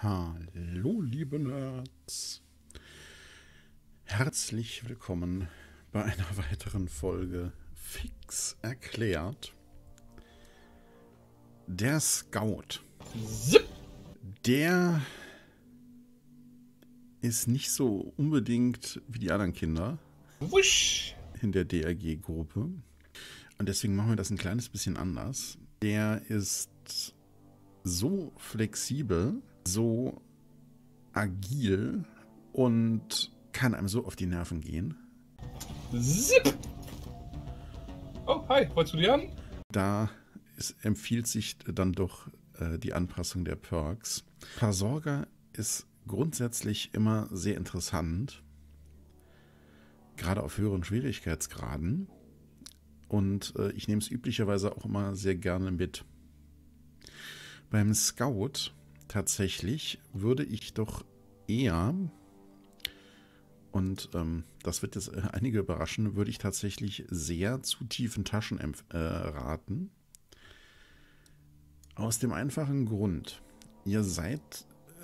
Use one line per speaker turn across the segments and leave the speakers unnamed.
Hallo, liebe Nerds. Herzlich willkommen bei einer weiteren Folge Fix erklärt. Der Scout. Der ist nicht so unbedingt wie die anderen Kinder in der DRG-Gruppe. Und deswegen machen wir das ein kleines bisschen anders. Der ist so flexibel, so agil und kann einem so auf die Nerven gehen. Zip! Oh, hi, wolltest du die an? Da ist, empfiehlt sich dann doch äh, die Anpassung der Perks. Versorger ist grundsätzlich immer sehr interessant, gerade auf höheren Schwierigkeitsgraden. Und äh, ich nehme es üblicherweise auch immer sehr gerne mit. Beim Scout tatsächlich würde ich doch eher, und ähm, das wird jetzt äh, einige überraschen, würde ich tatsächlich sehr zu tiefen Taschen äh, raten. Aus dem einfachen Grund, ihr seid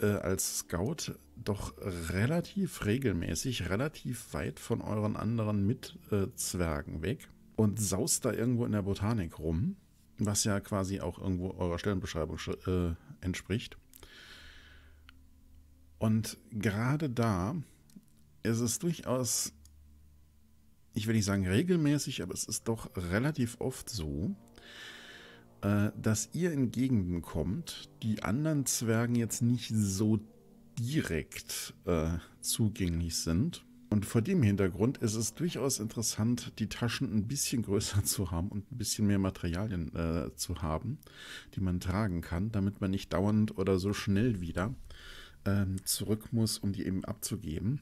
äh, als Scout doch relativ regelmäßig, relativ weit von euren anderen Mitzwergen äh, weg und saust da irgendwo in der Botanik rum, was ja quasi auch irgendwo eurer Stellenbeschreibung äh, entspricht. Und gerade da ist es durchaus, ich will nicht sagen regelmäßig, aber es ist doch relativ oft so, äh, dass ihr in Gegenden kommt, die anderen Zwergen jetzt nicht so direkt äh, zugänglich sind. Und vor dem Hintergrund ist es durchaus interessant, die Taschen ein bisschen größer zu haben und ein bisschen mehr Materialien äh, zu haben, die man tragen kann, damit man nicht dauernd oder so schnell wieder ähm, zurück muss, um die eben abzugeben.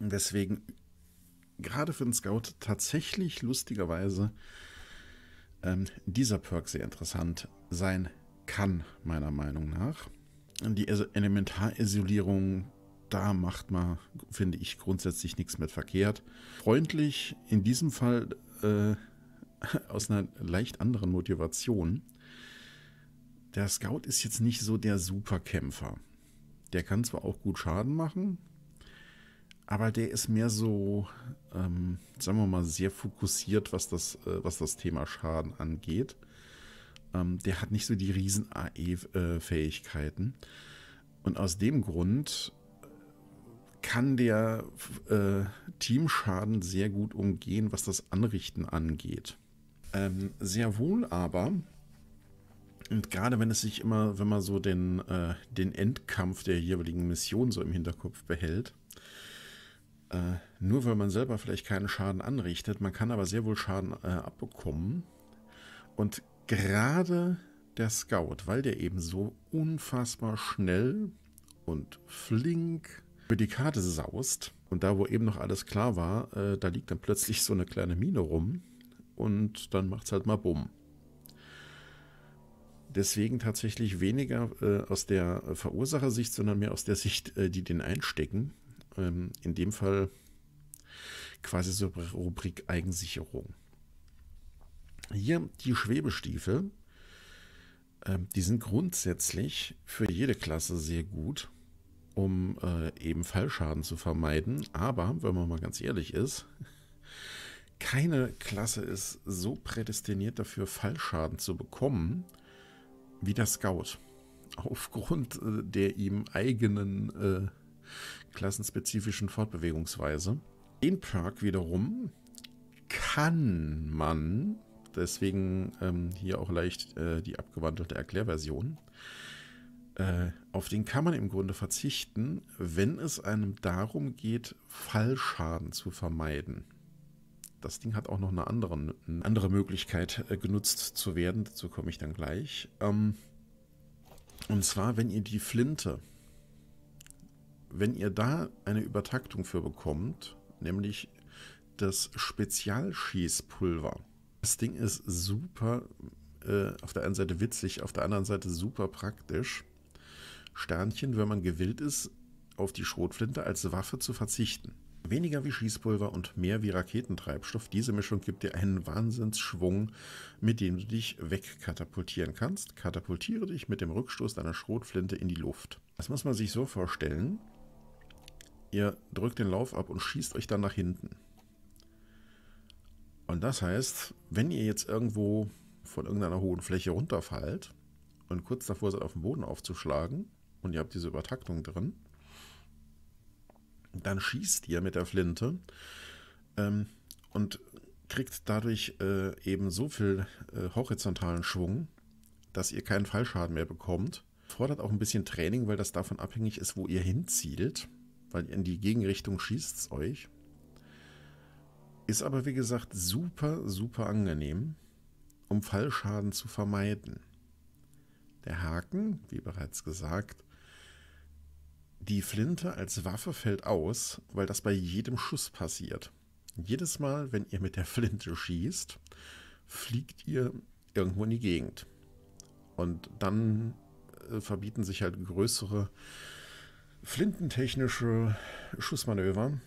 Und deswegen gerade für den Scout tatsächlich lustigerweise ähm, dieser Perk sehr interessant sein kann, meiner Meinung nach. Die Elementarisolierung, da macht man, finde ich, grundsätzlich nichts mit verkehrt. Freundlich, in diesem Fall äh, aus einer leicht anderen Motivation. Der Scout ist jetzt nicht so der Superkämpfer. Der kann zwar auch gut Schaden machen, aber der ist mehr so, ähm, sagen wir mal, sehr fokussiert, was das, äh, was das Thema Schaden angeht. Ähm, der hat nicht so die riesen AE-Fähigkeiten. Und aus dem Grund äh, kann der äh, Teamschaden sehr gut umgehen, was das Anrichten angeht. Ähm, sehr wohl aber und gerade wenn es sich immer, wenn man so den, äh, den Endkampf der jeweiligen Mission so im Hinterkopf behält, äh, nur weil man selber vielleicht keinen Schaden anrichtet, man kann aber sehr wohl Schaden äh, abbekommen. Und gerade der Scout, weil der eben so unfassbar schnell und flink über die Karte saust und da, wo eben noch alles klar war, äh, da liegt dann plötzlich so eine kleine Mine rum und dann macht es halt mal bumm deswegen tatsächlich weniger äh, aus der Verursachersicht, sondern mehr aus der Sicht, äh, die den einstecken. Ähm, in dem Fall quasi so Rubrik Eigensicherung. Hier die Schwebestiefel. Ähm, die sind grundsätzlich für jede Klasse sehr gut, um äh, eben Fallschaden zu vermeiden. Aber, wenn man mal ganz ehrlich ist, keine Klasse ist so prädestiniert dafür, Fallschaden zu bekommen, wie der Scout. Aufgrund äh, der ihm eigenen äh, klassenspezifischen Fortbewegungsweise. Den Perk wiederum kann man, deswegen ähm, hier auch leicht äh, die abgewandelte Erklärversion, äh, auf den kann man im Grunde verzichten, wenn es einem darum geht, Fallschaden zu vermeiden das Ding hat auch noch eine andere, eine andere Möglichkeit äh, genutzt zu werden. Dazu komme ich dann gleich. Ähm, und zwar, wenn ihr die Flinte, wenn ihr da eine Übertaktung für bekommt, nämlich das Spezialschießpulver. Das Ding ist super, äh, auf der einen Seite witzig, auf der anderen Seite super praktisch. Sternchen, wenn man gewillt ist, auf die Schrotflinte als Waffe zu verzichten. Weniger wie Schießpulver und mehr wie Raketentreibstoff. Diese Mischung gibt dir einen Wahnsinnsschwung, mit dem du dich wegkatapultieren kannst. Katapultiere dich mit dem Rückstoß deiner Schrotflinte in die Luft. Das muss man sich so vorstellen. Ihr drückt den Lauf ab und schießt euch dann nach hinten. Und das heißt, wenn ihr jetzt irgendwo von irgendeiner hohen Fläche runterfallt und kurz davor seid, auf den Boden aufzuschlagen und ihr habt diese Übertaktung drin, dann schießt ihr mit der Flinte ähm, und kriegt dadurch äh, eben so viel äh, horizontalen Schwung, dass ihr keinen Fallschaden mehr bekommt. Fordert auch ein bisschen Training, weil das davon abhängig ist, wo ihr hinzielt, weil in die Gegenrichtung schießt es euch. Ist aber wie gesagt super, super angenehm, um Fallschaden zu vermeiden. Der Haken, wie bereits gesagt, die Flinte als Waffe fällt aus, weil das bei jedem Schuss passiert. Jedes Mal, wenn ihr mit der Flinte schießt, fliegt ihr irgendwo in die Gegend. Und dann äh, verbieten sich halt größere flintentechnische Schussmanöver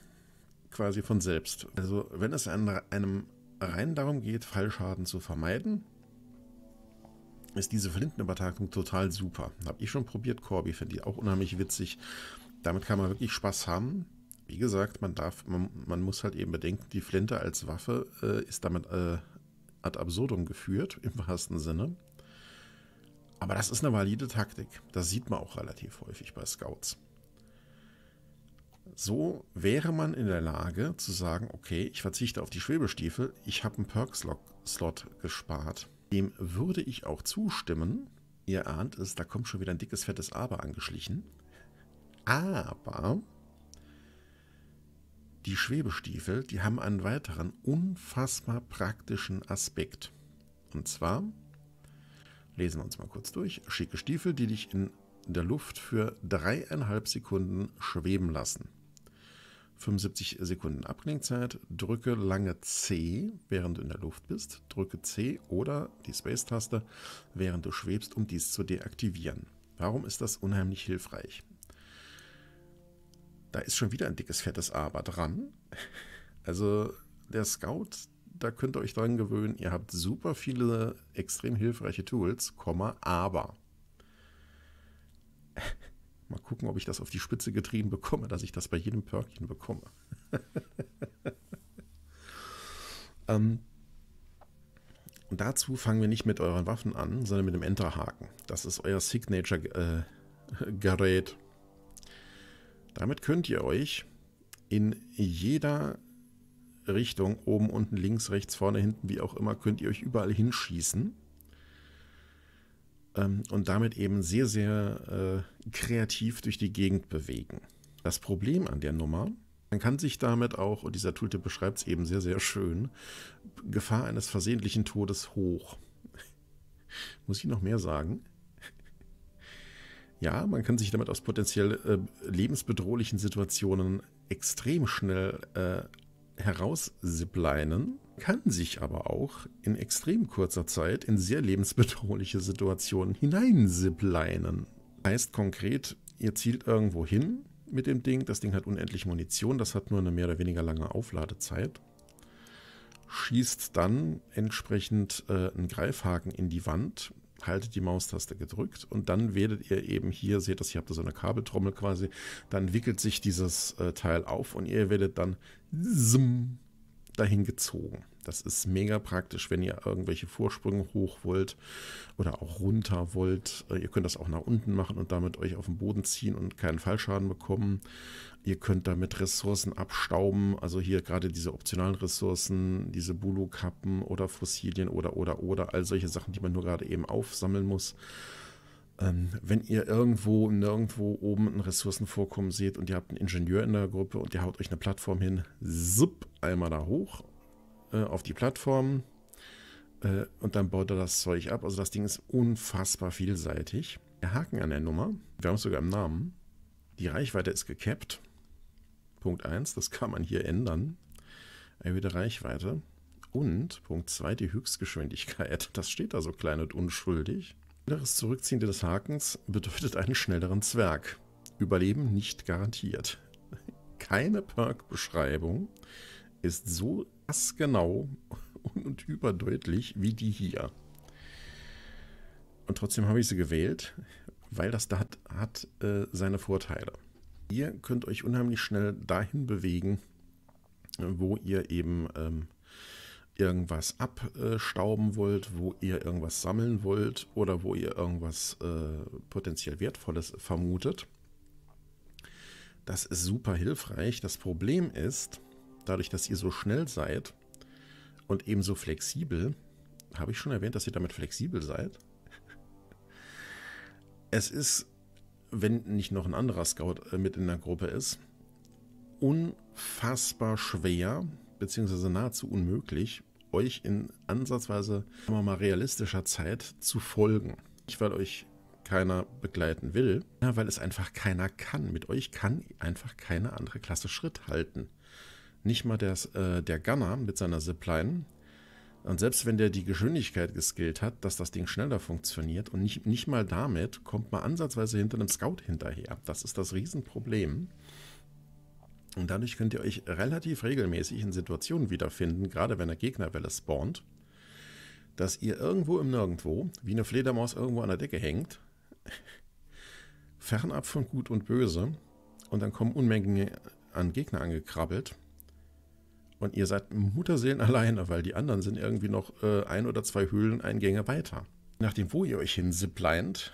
quasi von selbst. Also wenn es einem rein darum geht, Fallschaden zu vermeiden, ist diese Flintenübertragung total super. Habe ich schon probiert, Corby, finde ich auch unheimlich witzig. Damit kann man wirklich Spaß haben. Wie gesagt, man darf, man, man muss halt eben bedenken, die Flinte als Waffe äh, ist damit äh, ad absurdum geführt, im wahrsten Sinne. Aber das ist eine valide Taktik. Das sieht man auch relativ häufig bei Scouts. So wäre man in der Lage zu sagen, okay, ich verzichte auf die Schwebestiefel, ich habe einen Perk-Slot gespart. Dem würde ich auch zustimmen. Ihr ahnt es, da kommt schon wieder ein dickes, fettes Aber angeschlichen. Aber die Schwebestiefel, die haben einen weiteren unfassbar praktischen Aspekt. Und zwar, lesen wir uns mal kurz durch, schicke Stiefel, die dich in der Luft für dreieinhalb Sekunden schweben lassen. 75 Sekunden Abklingzeit. Drücke lange C, während du in der Luft bist. Drücke C oder die Space-Taste, während du schwebst, um dies zu deaktivieren. Warum ist das unheimlich hilfreich? Da ist schon wieder ein dickes, fettes Aber dran. Also der Scout, da könnt ihr euch dran gewöhnen. Ihr habt super viele extrem hilfreiche Tools, aber. Mal gucken, ob ich das auf die Spitze getrieben bekomme, dass ich das bei jedem Perkchen bekomme. ähm, und dazu fangen wir nicht mit euren Waffen an, sondern mit dem Enterhaken. Das ist euer Signature-Gerät. Äh, Damit könnt ihr euch in jeder Richtung, oben, unten, links, rechts, vorne, hinten, wie auch immer, könnt ihr euch überall hinschießen ähm, und damit eben sehr, sehr äh, kreativ durch die Gegend bewegen. Das Problem an der Nummer, man kann sich damit auch, und dieser Tooltip beschreibt es eben sehr, sehr schön, Gefahr eines versehentlichen Todes hoch. Muss ich noch mehr sagen? Ja, man kann sich damit aus potenziell äh, lebensbedrohlichen Situationen extrem schnell äh, herauszipleinen kann sich aber auch in extrem kurzer Zeit in sehr lebensbedrohliche Situationen hineinzipleinen. Heißt konkret, ihr zielt irgendwo hin mit dem Ding, das Ding hat unendlich Munition, das hat nur eine mehr oder weniger lange Aufladezeit, schießt dann entsprechend äh, einen Greifhaken in die Wand, haltet die Maustaste gedrückt und dann werdet ihr eben hier, seht das, ich habe da so eine Kabeltrommel quasi, dann wickelt sich dieses äh, Teil auf und ihr werdet dann zoom, dahin gezogen. Das ist mega praktisch, wenn ihr irgendwelche Vorsprünge hoch wollt oder auch runter wollt. Äh, ihr könnt das auch nach unten machen und damit euch auf den Boden ziehen und keinen Fallschaden bekommen. Ihr könnt damit Ressourcen abstauben, also hier gerade diese optionalen Ressourcen, diese Bulu-Kappen oder Fossilien oder, oder, oder, all solche Sachen, die man nur gerade eben aufsammeln muss. Ähm, wenn ihr irgendwo nirgendwo oben ein Ressourcenvorkommen seht und ihr habt einen Ingenieur in der Gruppe und ihr haut euch eine Plattform hin, sup, einmal da hoch äh, auf die Plattform äh, und dann baut er das Zeug ab. Also das Ding ist unfassbar vielseitig. Der Haken an der Nummer, wir haben es sogar im Namen, die Reichweite ist gekappt. Punkt 1, das kann man hier ändern. Erhöhte Reichweite. Und Punkt 2, die Höchstgeschwindigkeit. Das steht da so klein und unschuldig. Mittlere Zurückziehen des Hakens bedeutet einen schnelleren Zwerg. Überleben nicht garantiert. Keine Perk-Beschreibung ist so assgenau und überdeutlich wie die hier. Und trotzdem habe ich sie gewählt, weil das da hat, hat äh, seine Vorteile. Ihr könnt euch unheimlich schnell dahin bewegen, wo ihr eben ähm, irgendwas abstauben wollt, wo ihr irgendwas sammeln wollt oder wo ihr irgendwas äh, potenziell Wertvolles vermutet. Das ist super hilfreich. Das Problem ist, dadurch, dass ihr so schnell seid und ebenso flexibel, habe ich schon erwähnt, dass ihr damit flexibel seid. es ist, wenn nicht noch ein anderer Scout äh, mit in der Gruppe ist, unfassbar schwer, beziehungsweise nahezu unmöglich, euch in ansatzweise mal realistischer Zeit zu folgen. Nicht, weil euch keiner begleiten will, weil es einfach keiner kann. Mit euch kann einfach keine andere Klasse Schritt halten. Nicht mal der, äh, der Gunner mit seiner Zipline. Und selbst wenn der die Geschwindigkeit geskillt hat, dass das Ding schneller funktioniert und nicht, nicht mal damit kommt man ansatzweise hinter einem Scout hinterher. Das ist das Riesenproblem. Und dadurch könnt ihr euch relativ regelmäßig in Situationen wiederfinden, gerade wenn eine Gegnerwelle spawnt, dass ihr irgendwo im Nirgendwo, wie eine Fledermaus irgendwo an der Decke hängt, fernab von Gut und Böse, und dann kommen Unmengen an Gegner angekrabbelt. Und ihr seid Mutterseelen alleine, weil die anderen sind irgendwie noch äh, ein oder zwei Höhleneingänge weiter. Nachdem wo ihr euch hinzippleint,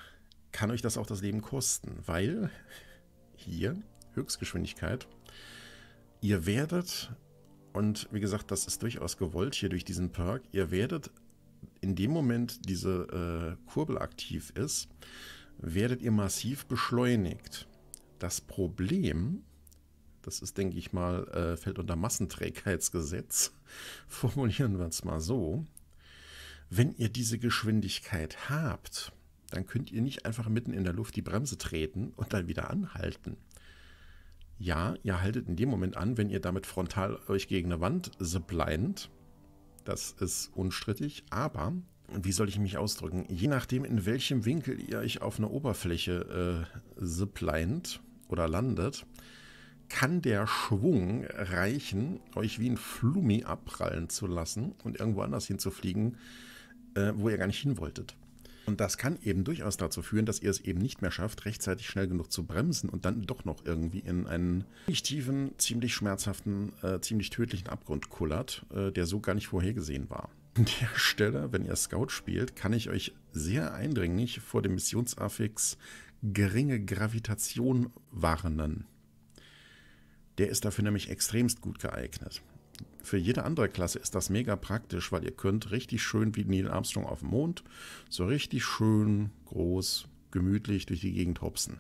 kann euch das auch das Leben kosten, weil hier Höchstgeschwindigkeit Ihr werdet, und wie gesagt, das ist durchaus gewollt hier durch diesen Perk, ihr werdet in dem Moment diese äh, Kurbel aktiv ist, werdet ihr massiv beschleunigt. Das Problem, das ist, denke ich mal, äh, fällt unter Massenträgheitsgesetz, formulieren wir es mal so, wenn ihr diese Geschwindigkeit habt, dann könnt ihr nicht einfach mitten in der Luft die Bremse treten und dann wieder anhalten. Ja, ihr haltet in dem Moment an, wenn ihr damit frontal euch gegen eine Wand blind. Das ist unstrittig, aber wie soll ich mich ausdrücken? Je nachdem, in welchem Winkel ihr euch auf einer Oberfläche äh, blind oder landet, kann der Schwung reichen, euch wie ein Flummi abprallen zu lassen und irgendwo anders hinzufliegen, äh, wo ihr gar nicht hin wolltet. Und das kann eben durchaus dazu führen, dass ihr es eben nicht mehr schafft, rechtzeitig schnell genug zu bremsen und dann doch noch irgendwie in einen ziemlich tiefen, ziemlich schmerzhaften, äh, ziemlich tödlichen Abgrund kullert, äh, der so gar nicht vorhergesehen war. An der Stelle, wenn ihr Scout spielt, kann ich euch sehr eindringlich vor dem Missionsaffix geringe Gravitation warnen. Der ist dafür nämlich extremst gut geeignet. Für jede andere Klasse ist das mega praktisch, weil ihr könnt richtig schön wie Neil Armstrong auf dem Mond, so richtig schön, groß, gemütlich durch die Gegend hopsen.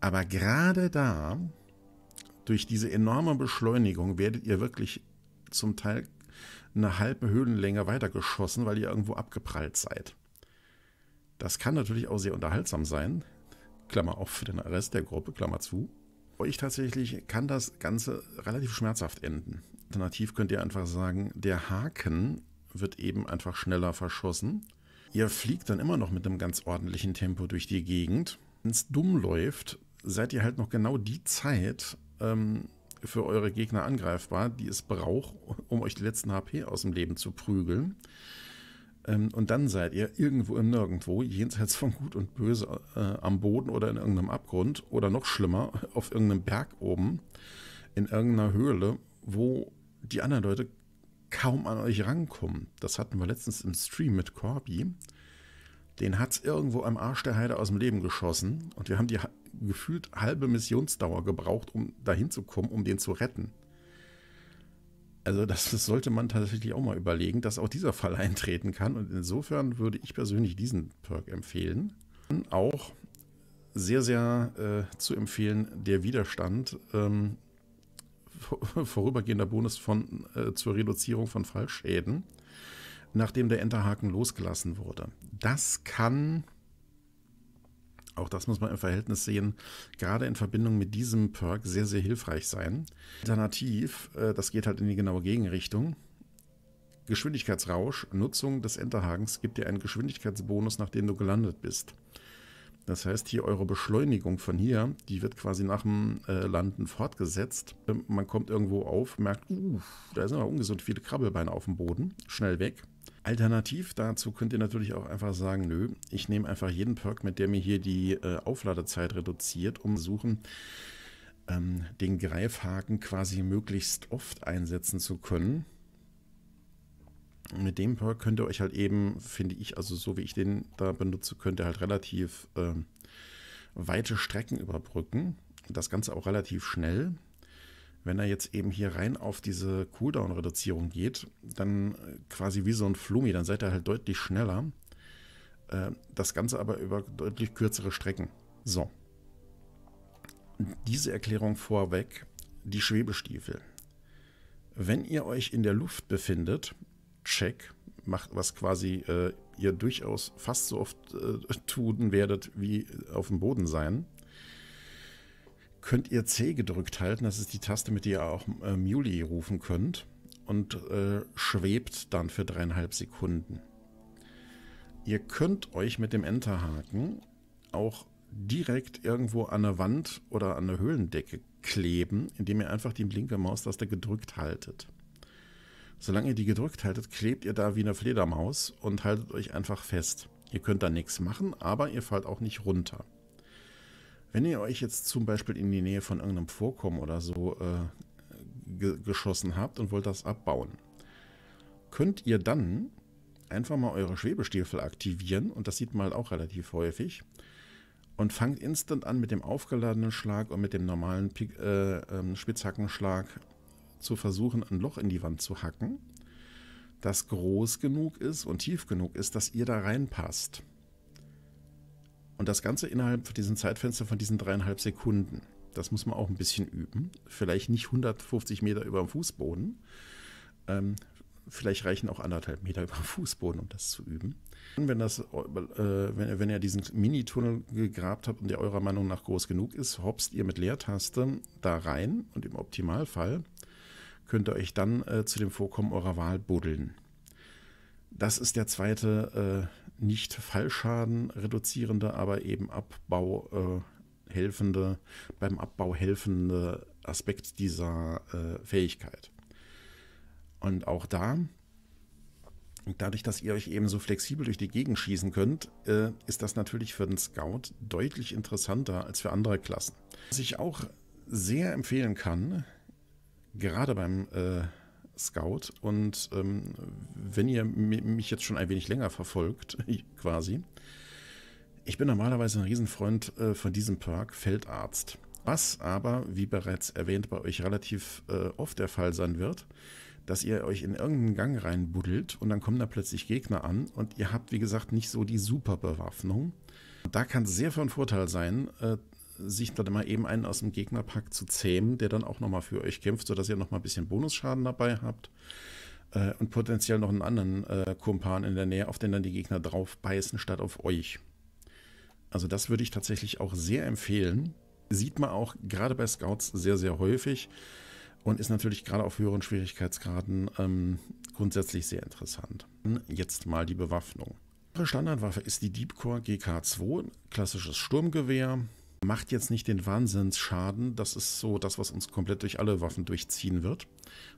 Aber gerade da, durch diese enorme Beschleunigung, werdet ihr wirklich zum Teil eine halbe Höhlenlänge weitergeschossen, weil ihr irgendwo abgeprallt seid. Das kann natürlich auch sehr unterhaltsam sein. Klammer auf für den Rest der Gruppe, Klammer zu. Euch tatsächlich kann das Ganze relativ schmerzhaft enden. Alternativ könnt ihr einfach sagen, der Haken wird eben einfach schneller verschossen. Ihr fliegt dann immer noch mit einem ganz ordentlichen Tempo durch die Gegend. Wenn es dumm läuft, seid ihr halt noch genau die Zeit ähm, für eure Gegner angreifbar, die es braucht, um euch die letzten HP aus dem Leben zu prügeln. Ähm, und dann seid ihr irgendwo im Nirgendwo, jenseits von Gut und Böse, äh, am Boden oder in irgendeinem Abgrund oder noch schlimmer, auf irgendeinem Berg oben, in irgendeiner Höhle, wo die anderen Leute kaum an euch rankommen. Das hatten wir letztens im Stream mit Corby. Den hat es irgendwo am Arsch der Heide aus dem Leben geschossen und wir haben die gefühlt halbe Missionsdauer gebraucht, um dahin zu kommen, um den zu retten. Also das, das, sollte man tatsächlich auch mal überlegen, dass auch dieser Fall eintreten kann. Und insofern würde ich persönlich diesen Perk empfehlen. Und Auch sehr, sehr äh, zu empfehlen der Widerstand. Ähm, vorübergehender Bonus von, äh, zur Reduzierung von Fallschäden, nachdem der Enterhaken losgelassen wurde. Das kann, auch das muss man im Verhältnis sehen, gerade in Verbindung mit diesem Perk sehr, sehr hilfreich sein. Alternativ, äh, das geht halt in die genaue Gegenrichtung. Geschwindigkeitsrausch, Nutzung des Enterhakens gibt dir einen Geschwindigkeitsbonus, nachdem du gelandet bist. Das heißt, hier eure Beschleunigung von hier, die wird quasi nach dem äh, Landen fortgesetzt. Ähm, man kommt irgendwo auf, merkt, uh, da sind aber ungesund viele Krabbelbeine auf dem Boden, schnell weg. Alternativ dazu könnt ihr natürlich auch einfach sagen, nö, ich nehme einfach jeden Perk, mit der mir hier die äh, Aufladezeit reduziert, um suchen, ähm, den Greifhaken quasi möglichst oft einsetzen zu können mit dem Perk könnt ihr euch halt eben, finde ich, also so wie ich den da benutze, könnt ihr halt relativ ähm, weite Strecken überbrücken. Das Ganze auch relativ schnell. Wenn er jetzt eben hier rein auf diese Cooldown-Reduzierung geht, dann äh, quasi wie so ein Flumi, dann seid ihr halt deutlich schneller. Ähm, das Ganze aber über deutlich kürzere Strecken. So. Diese Erklärung vorweg, die Schwebestiefel. Wenn ihr euch in der Luft befindet, check macht, was quasi äh, ihr durchaus fast so oft äh, tun werdet wie auf dem Boden sein, könnt ihr C gedrückt halten. Das ist die Taste, mit der ihr auch äh, Muli rufen könnt. Und äh, schwebt dann für dreieinhalb Sekunden. Ihr könnt euch mit dem Enterhaken auch direkt irgendwo an der Wand oder an der Höhlendecke kleben, indem ihr einfach die linke Maustaste gedrückt haltet. Solange ihr die gedrückt haltet, klebt ihr da wie eine Fledermaus und haltet euch einfach fest. Ihr könnt da nichts machen, aber ihr fallt auch nicht runter. Wenn ihr euch jetzt zum Beispiel in die Nähe von irgendeinem Vorkommen oder so äh, ge geschossen habt und wollt das abbauen, könnt ihr dann einfach mal eure Schwebestiefel aktivieren und das sieht man halt auch relativ häufig und fangt instant an mit dem aufgeladenen Schlag und mit dem normalen Pik äh, äh, Spitzhackenschlag zu versuchen, ein Loch in die Wand zu hacken, das groß genug ist und tief genug ist, dass ihr da reinpasst. Und das Ganze innerhalb von diesem Zeitfenster von diesen dreieinhalb Sekunden. Das muss man auch ein bisschen üben. Vielleicht nicht 150 Meter über dem Fußboden. Ähm, vielleicht reichen auch anderthalb Meter über dem Fußboden, um das zu üben. Und wenn, das, äh, wenn, wenn, ihr diesen Mini-Tunnel gegrabt habt und der eurer Meinung nach groß genug ist, hopst ihr mit Leertaste da rein und im Optimalfall könnt ihr euch dann äh, zu dem Vorkommen eurer Wahl buddeln. Das ist der zweite äh, nicht Fallschaden reduzierende, aber eben Abbau äh, helfende, beim Abbau helfende Aspekt dieser äh, Fähigkeit. Und auch da, dadurch, dass ihr euch eben so flexibel durch die Gegend schießen könnt, äh, ist das natürlich für den Scout deutlich interessanter als für andere Klassen. Was ich auch sehr empfehlen kann, gerade beim äh, Scout. Und ähm, wenn ihr mich jetzt schon ein wenig länger verfolgt, quasi, ich bin normalerweise ein Riesenfreund äh, von diesem Perk Feldarzt. Was aber, wie bereits erwähnt, bei euch relativ äh, oft der Fall sein wird, dass ihr euch in irgendeinen Gang reinbuddelt und dann kommen da plötzlich Gegner an und ihr habt, wie gesagt, nicht so die Superbewaffnung. Da kann es sehr von Vorteil sein, äh, sich dann mal eben einen aus dem Gegnerpack zu zähmen, der dann auch nochmal für euch kämpft, sodass ihr nochmal ein bisschen Bonusschaden dabei habt. Äh, und potenziell noch einen anderen äh, Kumpan in der Nähe, auf den dann die Gegner drauf beißen, statt auf euch. Also das würde ich tatsächlich auch sehr empfehlen. Sieht man auch gerade bei Scouts sehr, sehr häufig und ist natürlich gerade auf höheren Schwierigkeitsgraden ähm, grundsätzlich sehr interessant. Jetzt mal die Bewaffnung. Ihre Standardwaffe ist die Deepcore GK2, klassisches Sturmgewehr, macht jetzt nicht den Wahnsinnsschaden. Das ist so das, was uns komplett durch alle Waffen durchziehen wird.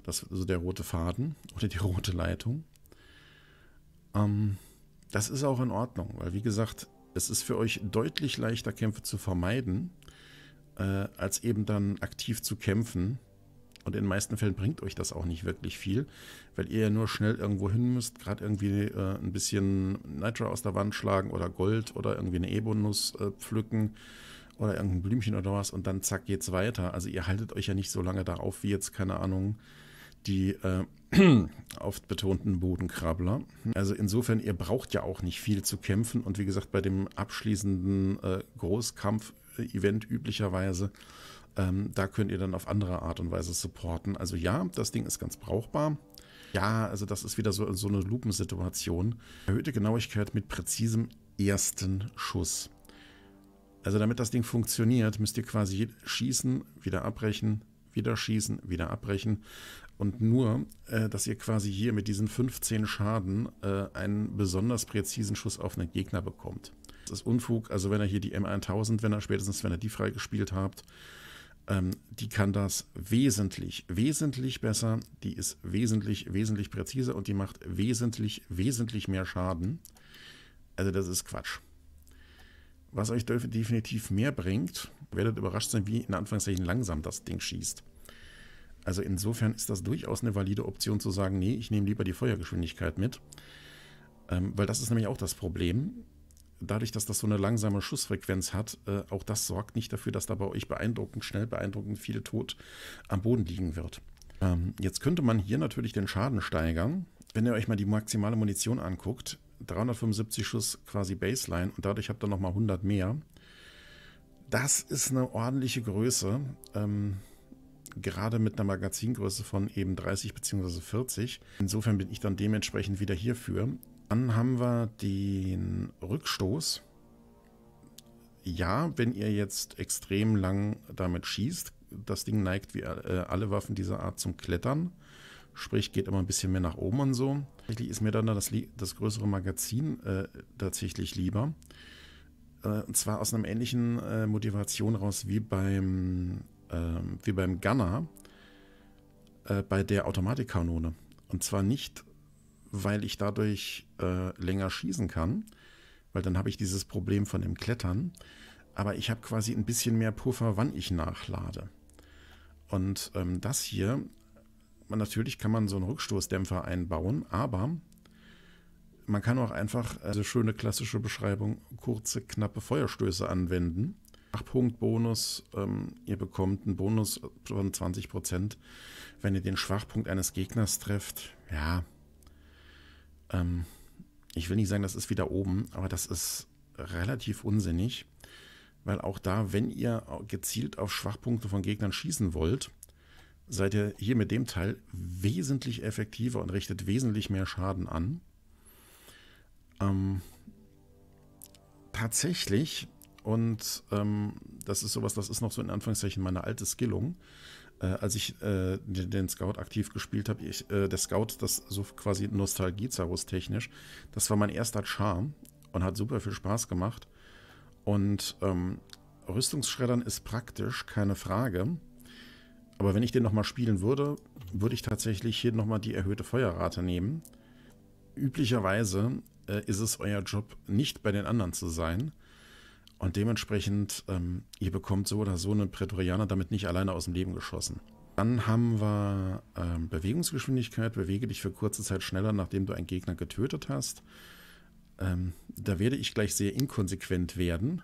Das ist also der rote Faden oder die rote Leitung. Ähm, das ist auch in Ordnung, weil wie gesagt, es ist für euch deutlich leichter, Kämpfe zu vermeiden, äh, als eben dann aktiv zu kämpfen. Und in den meisten Fällen bringt euch das auch nicht wirklich viel, weil ihr ja nur schnell irgendwo hin müsst, gerade irgendwie äh, ein bisschen Nitro aus der Wand schlagen oder Gold oder irgendwie eine Ebonuss äh, pflücken oder irgendein Blümchen oder was und dann zack geht's weiter. Also ihr haltet euch ja nicht so lange darauf wie jetzt, keine Ahnung, die äh, oft betonten Bodenkrabbler. Also insofern, ihr braucht ja auch nicht viel zu kämpfen und wie gesagt, bei dem abschließenden äh, Großkampf-Event üblicherweise, ähm, da könnt ihr dann auf andere Art und Weise supporten. Also ja, das Ding ist ganz brauchbar. Ja, also das ist wieder so, so eine Lupensituation. Erhöhte Genauigkeit mit präzisem ersten Schuss. Also damit das Ding funktioniert, müsst ihr quasi schießen, wieder abbrechen, wieder schießen, wieder abbrechen. Und nur, äh, dass ihr quasi hier mit diesen 15 Schaden äh, einen besonders präzisen Schuss auf einen Gegner bekommt. Das ist Unfug. Also wenn ihr hier die M1000, wenn er spätestens, wenn ihr die freigespielt habt, ähm, die kann das wesentlich, wesentlich besser. Die ist wesentlich, wesentlich präziser und die macht wesentlich, wesentlich mehr Schaden. Also das ist Quatsch was euch definitiv mehr bringt. Werdet überrascht sein, wie in Anführungszeichen langsam das Ding schießt. Also insofern ist das durchaus eine valide Option zu sagen, nee, ich nehme lieber die Feuergeschwindigkeit mit. Ähm, weil das ist nämlich auch das Problem. Dadurch, dass das so eine langsame Schussfrequenz hat, äh, auch das sorgt nicht dafür, dass da bei euch beeindruckend schnell, beeindruckend viel tot am Boden liegen wird. Ähm, jetzt könnte man hier natürlich den Schaden steigern. Wenn ihr euch mal die maximale Munition anguckt, 375 Schuss quasi Baseline und dadurch habt ihr nochmal 100 mehr. Das ist eine ordentliche Größe. Ähm, gerade mit einer Magazingröße von eben 30 bzw. 40. Insofern bin ich dann dementsprechend wieder hierfür. Dann haben wir den Rückstoß. Ja, wenn ihr jetzt extrem lang damit schießt, das Ding neigt wie äh, alle Waffen dieser Art zum Klettern. Sprich, geht immer ein bisschen mehr nach oben und so. Tatsächlich ist mir dann das, das größere Magazin äh, tatsächlich lieber. Äh, und zwar aus einer ähnlichen äh, Motivation raus wie beim, ähm, wie beim Gunner äh, bei der Automatikkanone. Und zwar nicht, weil ich dadurch äh, länger schießen kann, weil dann habe ich dieses Problem von dem Klettern. Aber ich habe quasi ein bisschen mehr Puffer, wann ich nachlade. Und ähm, das hier man natürlich kann man so einen Rückstoßdämpfer einbauen, aber man kann auch einfach äh, diese schöne klassische Beschreibung kurze, knappe Feuerstöße anwenden. 8 bonus ähm, ihr bekommt einen Bonus von 20%, wenn ihr den Schwachpunkt eines Gegners trefft. Ja, ähm, ich will nicht sagen, das ist wieder oben, aber das ist relativ unsinnig, weil auch da, wenn ihr gezielt auf Schwachpunkte von Gegnern schießen wollt, seid ihr hier mit dem Teil wesentlich effektiver und richtet wesentlich mehr Schaden an. Ähm, tatsächlich, und ähm, das ist sowas, das ist noch so in Anführungszeichen meine alte Skillung, äh, als ich äh, den, den, Scout aktiv gespielt habe, äh, der Scout, das so quasi Nostalgie-Zarus technisch, das war mein erster Charme und hat super viel Spaß gemacht. Und ähm, Rüstungsschreddern ist praktisch, keine Frage. Aber wenn ich den nochmal spielen würde, würde ich tatsächlich hier nochmal die erhöhte Feuerrate nehmen. Üblicherweise äh, ist es euer Job, nicht bei den anderen zu sein. Und dementsprechend, ähm, ihr bekommt so oder so einen Prätorianer damit nicht alleine aus dem Leben geschossen. Dann haben wir ähm, Bewegungsgeschwindigkeit. Bewege dich für kurze Zeit schneller, nachdem du einen Gegner getötet hast. Ähm, da werde ich gleich sehr inkonsequent werden,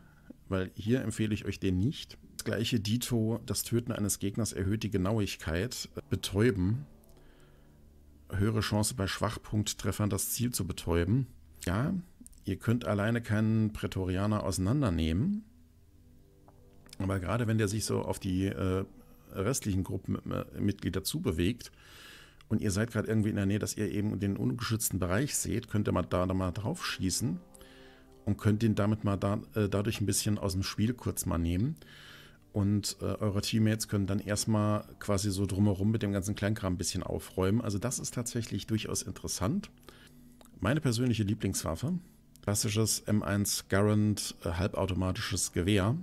weil hier empfehle ich euch den nicht. Das gleiche Dito, das Töten eines Gegners erhöht die Genauigkeit. Betäuben. Höhere Chance bei Schwachpunkttreffern das Ziel zu betäuben. Ja, ihr könnt alleine keinen Prätorianer auseinandernehmen. Aber gerade wenn der sich so auf die äh, restlichen Gruppenmitglieder äh, zubewegt und ihr seid gerade irgendwie in der Nähe, dass ihr eben den ungeschützten Bereich seht, könnt ihr mal da, da mal drauf schießen und könnt ihn damit mal da, äh, dadurch ein bisschen aus dem Spiel kurz mal nehmen. Und äh, eure Teammates können dann erstmal quasi so drumherum mit dem ganzen Kleinkram ein bisschen aufräumen. Also das ist tatsächlich durchaus interessant. Meine persönliche Lieblingswaffe, klassisches M1 Garand äh, halbautomatisches Gewehr.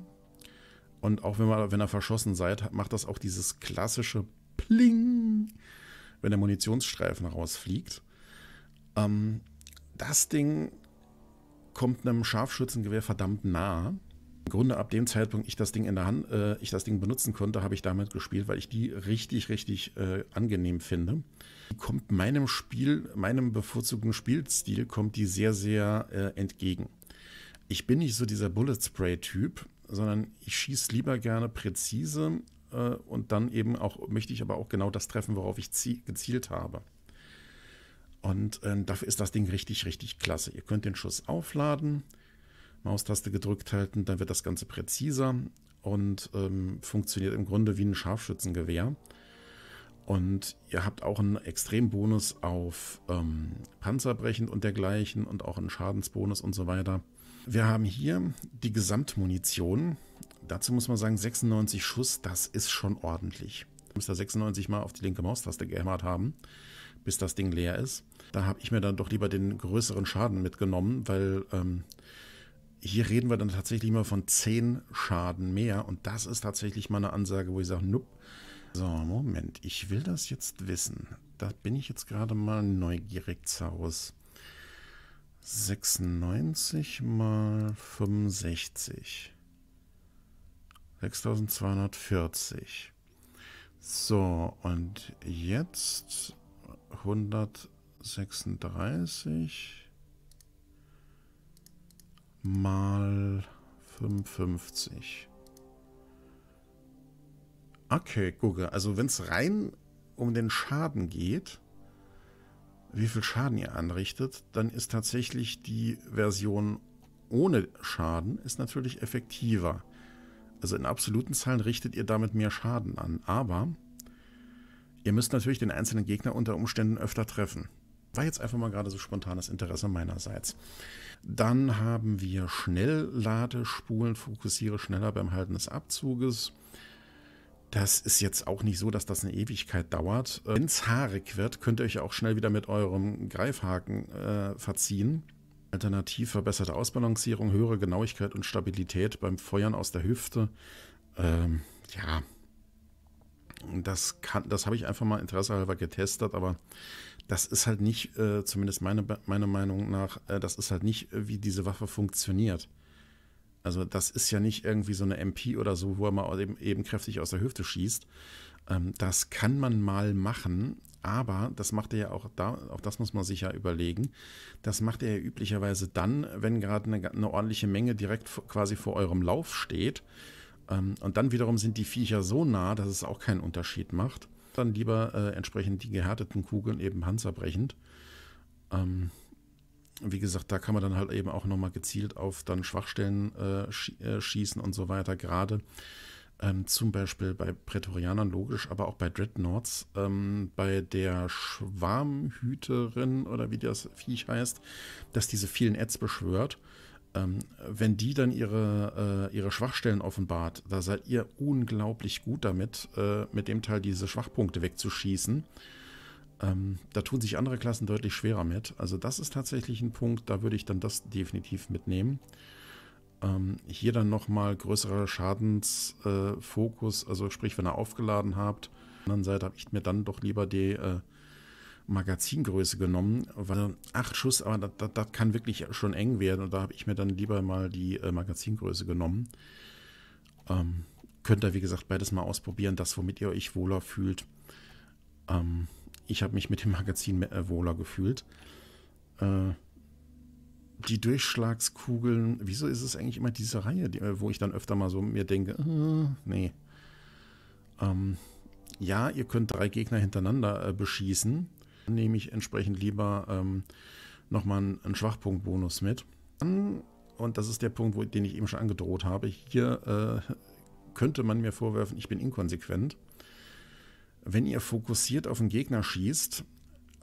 Und auch wenn, man, wenn ihr verschossen seid, macht das auch dieses klassische Pling, wenn der Munitionsstreifen rausfliegt. Ähm, das Ding kommt einem Scharfschützengewehr verdammt nah. Im Grunde ab dem Zeitpunkt, ich das Ding in der Hand, äh, ich das Ding benutzen konnte, habe ich damit gespielt, weil ich die richtig, richtig äh, angenehm finde. Die kommt meinem Spiel, meinem bevorzugten Spielstil, kommt die sehr, sehr äh, entgegen. Ich bin nicht so dieser Bullet Spray-Typ, sondern ich schieße lieber gerne präzise äh, und dann eben auch möchte ich aber auch genau das treffen, worauf ich gezielt habe. Und äh, dafür ist das Ding richtig, richtig klasse. Ihr könnt den Schuss aufladen, Maustaste gedrückt halten, dann wird das Ganze präziser und ähm, funktioniert im Grunde wie ein Scharfschützengewehr. Und ihr habt auch einen Extrembonus auf ähm, Panzerbrechen und dergleichen und auch einen Schadensbonus und so weiter. Wir haben hier die Gesamtmunition. Dazu muss man sagen, 96 Schuss, das ist schon ordentlich. Müsst da 96 mal auf die linke Maustaste gehämmert haben bis das Ding leer ist. Da habe ich mir dann doch lieber den größeren Schaden mitgenommen, weil ähm, hier reden wir dann tatsächlich mal von 10 Schaden mehr. Und das ist tatsächlich mal eine Ansage, wo ich sage, nope. So, Moment, ich will das jetzt wissen. Da bin ich jetzt gerade mal neugierig, Zaus. 96 mal 65. 6240. So, und jetzt 136 mal 55. Okay, gucke. Also wenn es rein um den Schaden geht, wie viel Schaden ihr anrichtet, dann ist tatsächlich die Version ohne Schaden ist natürlich effektiver. Also in absoluten Zahlen richtet ihr damit mehr Schaden an. Aber Ihr müsst natürlich den einzelnen Gegner unter Umständen öfter treffen. War jetzt einfach mal gerade so spontanes Interesse meinerseits. Dann haben wir Schnellladespulen, fokussiere schneller beim Halten des Abzuges. Das ist jetzt auch nicht so, dass das eine Ewigkeit dauert. Äh, Wenn es haarig wird, könnt ihr euch auch schnell wieder mit eurem Greifhaken äh, verziehen. Alternativ verbesserte Ausbalancierung, höhere Genauigkeit und Stabilität beim Feuern aus der Hüfte. Ähm, ja, das, kann, das habe ich einfach mal interessehalber getestet, aber das ist halt nicht, äh, zumindest meine, meiner Meinung nach, äh, das ist halt nicht, äh, wie diese Waffe funktioniert. Also das ist ja nicht irgendwie so eine MP oder so, wo er mal eben, eben kräftig aus der Hüfte schießt. Ähm, das kann man mal machen, aber das macht er ja auch da, auch das muss man sich ja überlegen. Das macht er ja üblicherweise dann, wenn gerade eine, eine ordentliche Menge direkt quasi vor eurem Lauf steht ähm, und dann wiederum sind die Viecher so nah, dass es auch keinen Unterschied macht. Dann lieber äh, entsprechend die gehärteten Kugeln eben panzerbrechend. Ähm, wie gesagt, da kann man dann halt eben auch nochmal gezielt auf dann Schwachstellen äh, schie äh, schießen und so weiter. Gerade ähm, zum Beispiel bei Prätorianern logisch, aber auch bei Dreadnoughts. Ähm, bei der Schwarmhüterin oder wie das Viech heißt, dass diese vielen Ads beschwört ähm, wenn die dann ihre, äh, ihre Schwachstellen offenbart, da seid ihr unglaublich gut damit, äh, mit dem Teil diese Schwachpunkte wegzuschießen. Ähm, da tun sich andere Klassen deutlich schwerer mit. Also das ist tatsächlich ein Punkt, da würde ich dann das definitiv mitnehmen. Ähm, hier dann nochmal größerer Schadensfokus, äh, also sprich, wenn ihr aufgeladen habt. Auf der anderen Seite habe ich mir dann doch lieber die Magazingröße genommen, weil acht Schuss, aber das, kann wirklich schon eng werden und da habe ich mir dann lieber mal die äh, Magazingröße genommen. Ähm, könnt ihr, wie gesagt, beides mal ausprobieren, das, womit ihr euch wohler fühlt. Ähm, ich habe mich mit dem Magazin äh, wohler gefühlt. Äh, die Durchschlagskugeln, wieso ist es eigentlich immer diese Reihe, die, äh, wo ich dann öfter mal so mir denke, äh, nee. Ähm, ja, ihr könnt drei Gegner hintereinander äh, beschießen nehme ich entsprechend lieber ähm, nochmal einen, einen Schwachpunktbonus mit. Und das ist der Punkt, wo, den ich eben schon angedroht habe. Hier äh, könnte man mir vorwerfen, ich bin inkonsequent. Wenn ihr fokussiert auf einen Gegner schießt,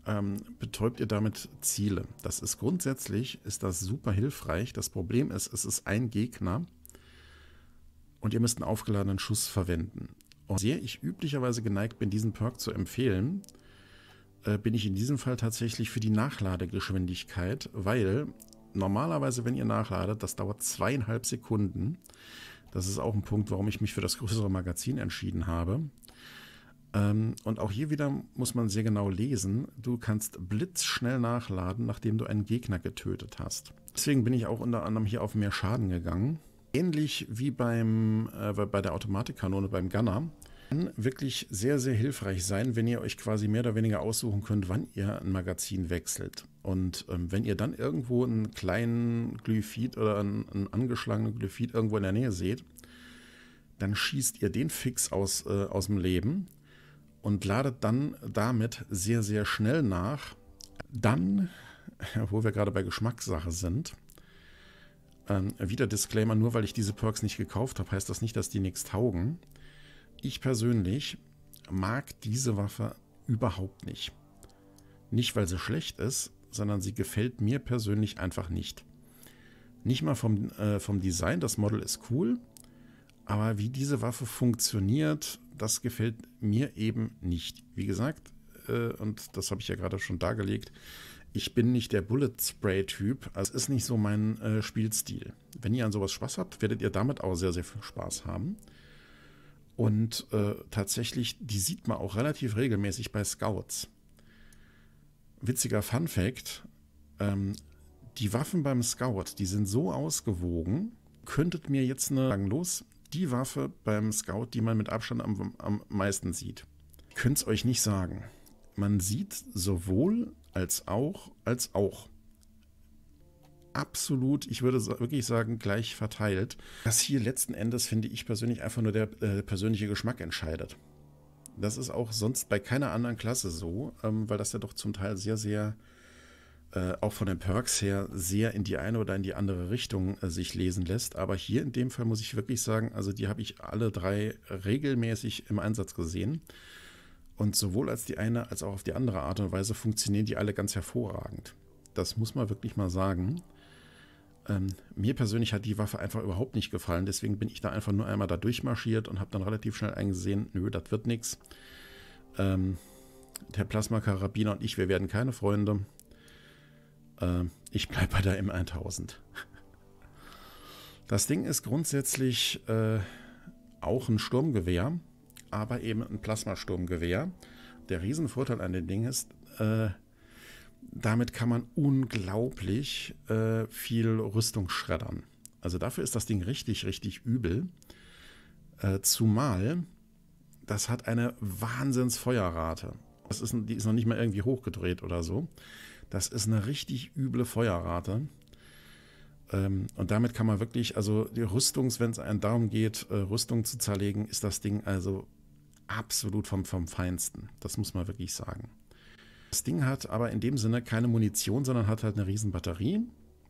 ähm, betäubt ihr damit Ziele. Das ist grundsätzlich, ist das super hilfreich. Das Problem ist, es ist ein Gegner und ihr müsst einen aufgeladenen Schuss verwenden. Und sehr ich üblicherweise geneigt bin, diesen Perk zu empfehlen, äh, bin ich in diesem Fall tatsächlich für die Nachladegeschwindigkeit, weil normalerweise, wenn ihr nachladet, das dauert zweieinhalb Sekunden. Das ist auch ein Punkt, warum ich mich für das größere Magazin entschieden habe. Ähm, und auch hier wieder muss man sehr genau lesen. Du kannst blitzschnell nachladen, nachdem du einen Gegner getötet hast. Deswegen bin ich auch unter anderem hier auf mehr Schaden gegangen. Ähnlich wie beim, äh, bei der Automatikkanone beim Gunner kann wirklich sehr, sehr hilfreich sein, wenn ihr euch quasi mehr oder weniger aussuchen könnt, wann ihr ein Magazin wechselt. Und ähm, wenn ihr dann irgendwo einen kleinen Glyphid oder einen, einen angeschlagenen Glyphid irgendwo in der Nähe seht, dann schießt ihr den fix aus, äh, aus dem Leben und ladet dann damit sehr, sehr schnell nach. Dann, wo wir gerade bei Geschmackssache sind, ähm, wieder Disclaimer, nur weil ich diese Perks nicht gekauft habe, heißt das nicht, dass die nichts taugen. Ich persönlich mag diese Waffe überhaupt nicht. Nicht, weil sie schlecht ist, sondern sie gefällt mir persönlich einfach nicht. Nicht mal vom, äh, vom Design, das Model ist cool, aber wie diese Waffe funktioniert, das gefällt mir eben nicht. Wie gesagt, äh, und das habe ich ja gerade schon dargelegt, ich bin nicht der Bullet Spray Typ, also es ist nicht so mein äh, Spielstil. Wenn ihr an sowas Spaß habt, werdet ihr damit auch sehr, sehr viel Spaß haben. Und äh, tatsächlich, die sieht man auch relativ regelmäßig bei Scouts. Witziger Fun Fact: ähm, Die Waffen beim Scout, die sind so ausgewogen, könntet mir jetzt eine sagen, los, die Waffe beim Scout, die man mit Abstand am, am meisten sieht. Könnt's euch nicht sagen. Man sieht sowohl als auch als auch absolut, ich würde wirklich sagen, gleich verteilt. Das hier letzten Endes finde ich persönlich einfach nur der äh, persönliche Geschmack entscheidet. Das ist auch sonst bei keiner anderen Klasse so, ähm, weil das ja doch zum Teil sehr, sehr, äh, auch von den Perks her, sehr in die eine oder in die andere Richtung äh, sich lesen lässt. Aber hier in dem Fall muss ich wirklich sagen, also die habe ich alle drei regelmäßig im Einsatz gesehen. Und sowohl als die eine als auch auf die andere Art und Weise funktionieren die alle ganz hervorragend. Das muss man wirklich mal sagen. Ähm, mir persönlich hat die Waffe einfach überhaupt nicht gefallen. Deswegen bin ich da einfach nur einmal da durchmarschiert und habe dann relativ schnell eingesehen, nö, das wird nichts. Ähm, der Plasma-Karabiner und ich, wir werden keine Freunde. Ähm, ich bleibe bei der M1000. Das Ding ist grundsätzlich äh, auch ein Sturmgewehr, aber eben ein Plasmasturmgewehr. Der Riesenvorteil an dem Ding ist, äh, damit kann man unglaublich äh, viel Rüstung schreddern. Also dafür ist das Ding richtig, richtig übel. Äh, zumal das hat eine Wahnsinnsfeuerrate. Das ist, die ist noch nicht mal irgendwie hochgedreht oder so. Das ist eine richtig üble Feuerrate. Ähm, und damit kann man wirklich, also die Rüstungs, wenn es einem darum geht, äh, Rüstung zu zerlegen, ist das Ding also absolut vom, vom Feinsten. Das muss man wirklich sagen. Das Ding hat aber in dem Sinne keine Munition, sondern hat halt eine riesen Batterie.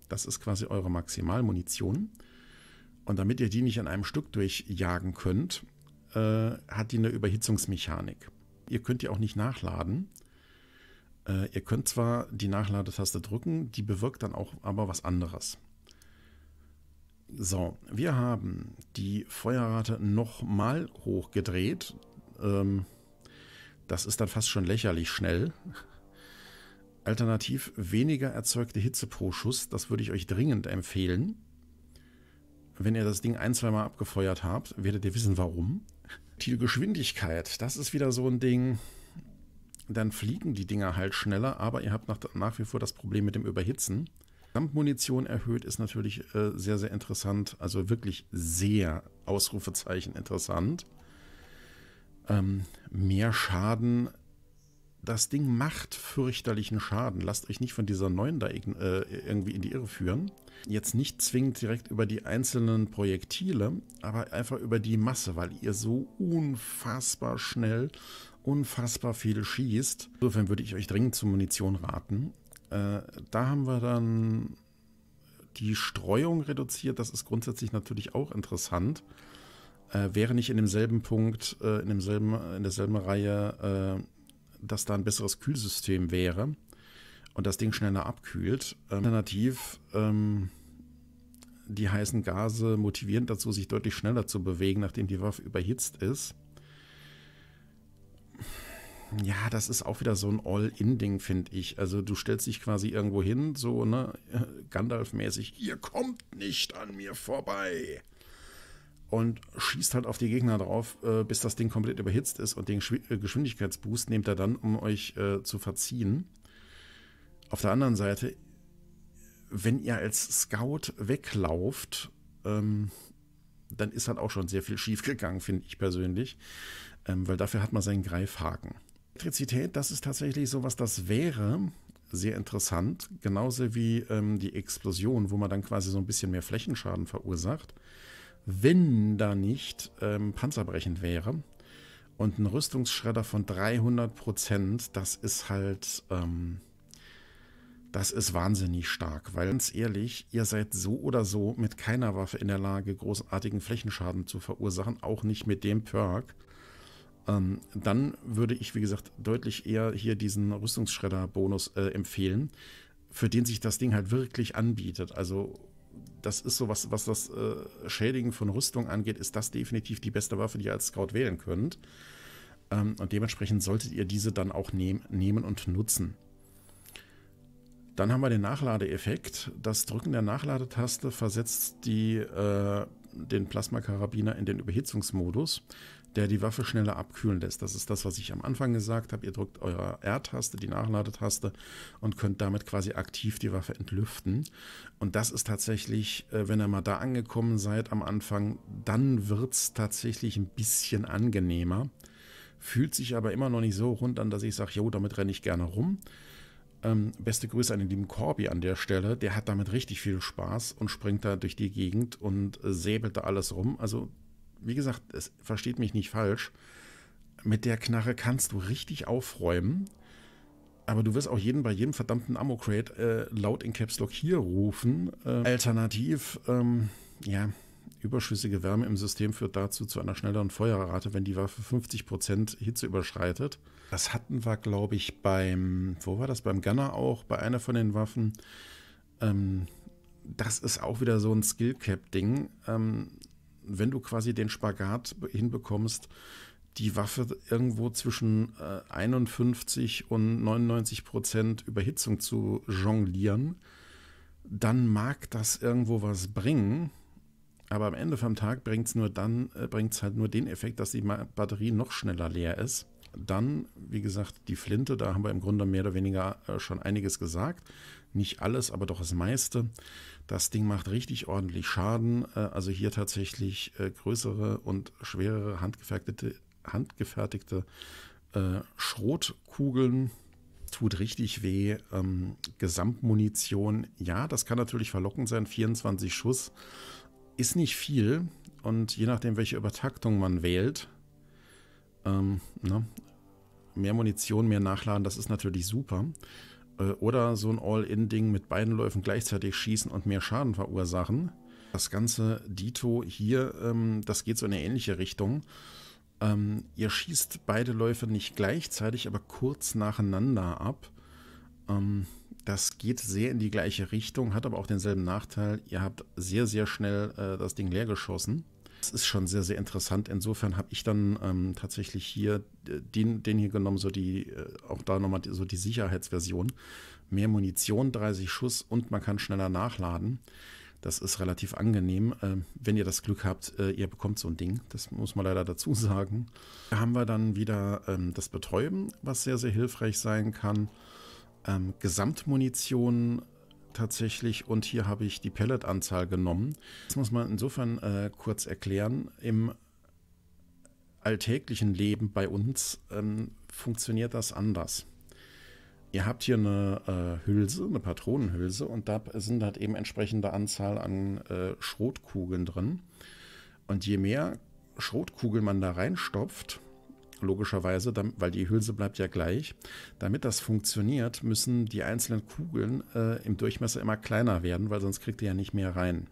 Das ist quasi eure Maximalmunition. Und damit ihr die nicht an einem Stück durchjagen könnt, äh, hat die eine Überhitzungsmechanik. Ihr könnt die auch nicht nachladen. Äh, ihr könnt zwar die Nachladetaste drücken, die bewirkt dann auch aber was anderes. So, wir haben die Feuerrate nochmal hochgedreht. Ähm, das ist dann fast schon lächerlich schnell. Alternativ weniger erzeugte Hitze pro Schuss, das würde ich euch dringend empfehlen. Wenn ihr das Ding ein, zweimal abgefeuert habt, werdet ihr wissen warum. Die das ist wieder so ein Ding, dann fliegen die Dinger halt schneller, aber ihr habt nach, nach wie vor das Problem mit dem Überhitzen. Kampfmunition erhöht ist natürlich äh, sehr, sehr interessant, also wirklich sehr Ausrufezeichen interessant. Ähm, mehr Schaden das Ding macht fürchterlichen Schaden. Lasst euch nicht von dieser neuen da äh, irgendwie in die Irre führen. Jetzt nicht zwingend direkt über die einzelnen Projektile, aber einfach über die Masse, weil ihr so unfassbar schnell, unfassbar viel schießt. Insofern würde ich euch dringend zur Munition raten. Äh, da haben wir dann die Streuung reduziert. Das ist grundsätzlich natürlich auch interessant. Äh, wäre nicht in demselben Punkt, äh, in, demselben, in derselben Reihe äh, dass da ein besseres Kühlsystem wäre und das Ding schneller abkühlt. Ähm, alternativ, ähm, die heißen Gase motivieren dazu, sich deutlich schneller zu bewegen, nachdem die Waffe überhitzt ist. Ja, das ist auch wieder so ein All-In-Ding, finde ich. Also du stellst dich quasi irgendwo hin, so, ne, Gandalf-mäßig, ihr kommt nicht an mir vorbei und schießt halt auf die Gegner drauf, äh, bis das Ding komplett überhitzt ist und den äh, Geschwindigkeitsboost nehmt er dann, um euch äh, zu verziehen. Auf der anderen Seite, wenn ihr als Scout weglauft, ähm, dann ist halt auch schon sehr viel schiefgegangen, finde ich persönlich, ähm, weil dafür hat man seinen Greifhaken. Elektrizität, das ist tatsächlich sowas, das wäre sehr interessant, genauso wie ähm, die Explosion, wo man dann quasi so ein bisschen mehr Flächenschaden verursacht wenn da nicht ähm, panzerbrechend wäre. Und ein Rüstungsschredder von 300%, Prozent, das ist halt, ähm, das ist wahnsinnig stark. Weil ganz ehrlich, ihr seid so oder so mit keiner Waffe in der Lage, großartigen Flächenschaden zu verursachen. Auch nicht mit dem Perk. Ähm, dann würde ich, wie gesagt, deutlich eher hier diesen Rüstungsschredder-Bonus äh, empfehlen, für den sich das Ding halt wirklich anbietet. Also das ist so, was, was das äh, Schädigen von Rüstung angeht, ist das definitiv die beste Waffe, die ihr als Scout wählen könnt. Ähm, und dementsprechend solltet ihr diese dann auch nehm, nehmen und nutzen. Dann haben wir den Nachladeeffekt. Das Drücken der Nachladetaste versetzt die, äh, den Plasmakarabiner in den Überhitzungsmodus der die Waffe schneller abkühlen lässt. Das ist das, was ich am Anfang gesagt habe. Ihr drückt eure R-Taste, die Nachladetaste und könnt damit quasi aktiv die Waffe entlüften. Und das ist tatsächlich, äh, wenn ihr mal da angekommen seid am Anfang, dann wird es tatsächlich ein bisschen angenehmer. Fühlt sich aber immer noch nicht so rund an, dass ich sage, jo, damit renne ich gerne rum. Ähm, beste Grüße an den lieben Corby an der Stelle. Der hat damit richtig viel Spaß und springt da durch die Gegend und äh, säbelt da alles rum. Also wie gesagt, es versteht mich nicht falsch. Mit der Knarre kannst du richtig aufräumen. Aber du wirst auch jeden bei jedem verdammten Ammo-Crate äh, laut in Caps Lock hier rufen. Äh, alternativ, ähm, ja, überschüssige Wärme im System führt dazu zu einer schnelleren Feuerrate, wenn die Waffe 50% Hitze überschreitet. Das hatten wir, glaube ich, beim, wo war das, beim Gunner auch, bei einer von den Waffen. Ähm, das ist auch wieder so ein Skill-Cap-Ding. Ähm, wenn du quasi den Spagat hinbekommst, die Waffe irgendwo zwischen äh, 51 und 99 Prozent Überhitzung zu jonglieren, dann mag das irgendwo was bringen. Aber am Ende vom Tag bringt es nur dann, äh, bringt es halt nur den Effekt, dass die Batterie noch schneller leer ist. Dann, wie gesagt, die Flinte, da haben wir im Grunde mehr oder weniger äh, schon einiges gesagt. Nicht alles, aber doch das meiste. Das Ding macht richtig ordentlich Schaden. Äh, also hier tatsächlich äh, größere und schwerere handgefertigte, handgefertigte Schrotkugeln. Tut richtig weh. Ähm, Gesamtmunition, ja, das kann natürlich verlockend sein. 24 Schuss ist nicht viel. Und je nachdem, welche Übertaktung man wählt, ähm, ne? Mehr Munition, mehr Nachladen, das ist natürlich super. Äh, oder so ein All-In-Ding mit beiden Läufen gleichzeitig schießen und mehr Schaden verursachen. Das ganze Dito hier, ähm, das geht so in eine ähnliche Richtung. Ähm, ihr schießt beide Läufe nicht gleichzeitig, aber kurz nacheinander ab. Ähm, das geht sehr in die gleiche Richtung, hat aber auch denselben Nachteil. Ihr habt sehr, sehr schnell äh, das Ding leer geschossen. Das ist schon sehr, sehr interessant. Insofern habe ich dann ähm, tatsächlich hier äh, den, den hier genommen, so die, äh, auch da nochmal so die Sicherheitsversion. Mehr Munition, 30 Schuss und man kann schneller nachladen. Das ist relativ angenehm. Ähm, wenn ihr das Glück habt, äh, ihr bekommt so ein Ding. Das muss man leider dazu sagen. Da haben wir dann wieder ähm, das Betäuben, was sehr, sehr hilfreich sein kann. Ähm, Gesamtmunition tatsächlich und hier habe ich die Pelletanzahl genommen. Das muss man insofern äh, kurz erklären. Im alltäglichen Leben bei uns ähm, funktioniert das anders. Ihr habt hier eine äh, Hülse, eine Patronenhülse und da sind halt eben entsprechende Anzahl an äh, Schrotkugeln drin. Und je mehr Schrotkugeln man da reinstopft, logischerweise, weil die Hülse bleibt ja gleich. Damit das funktioniert, müssen die einzelnen Kugeln äh, im Durchmesser immer kleiner werden, weil sonst kriegt ihr ja nicht mehr rein.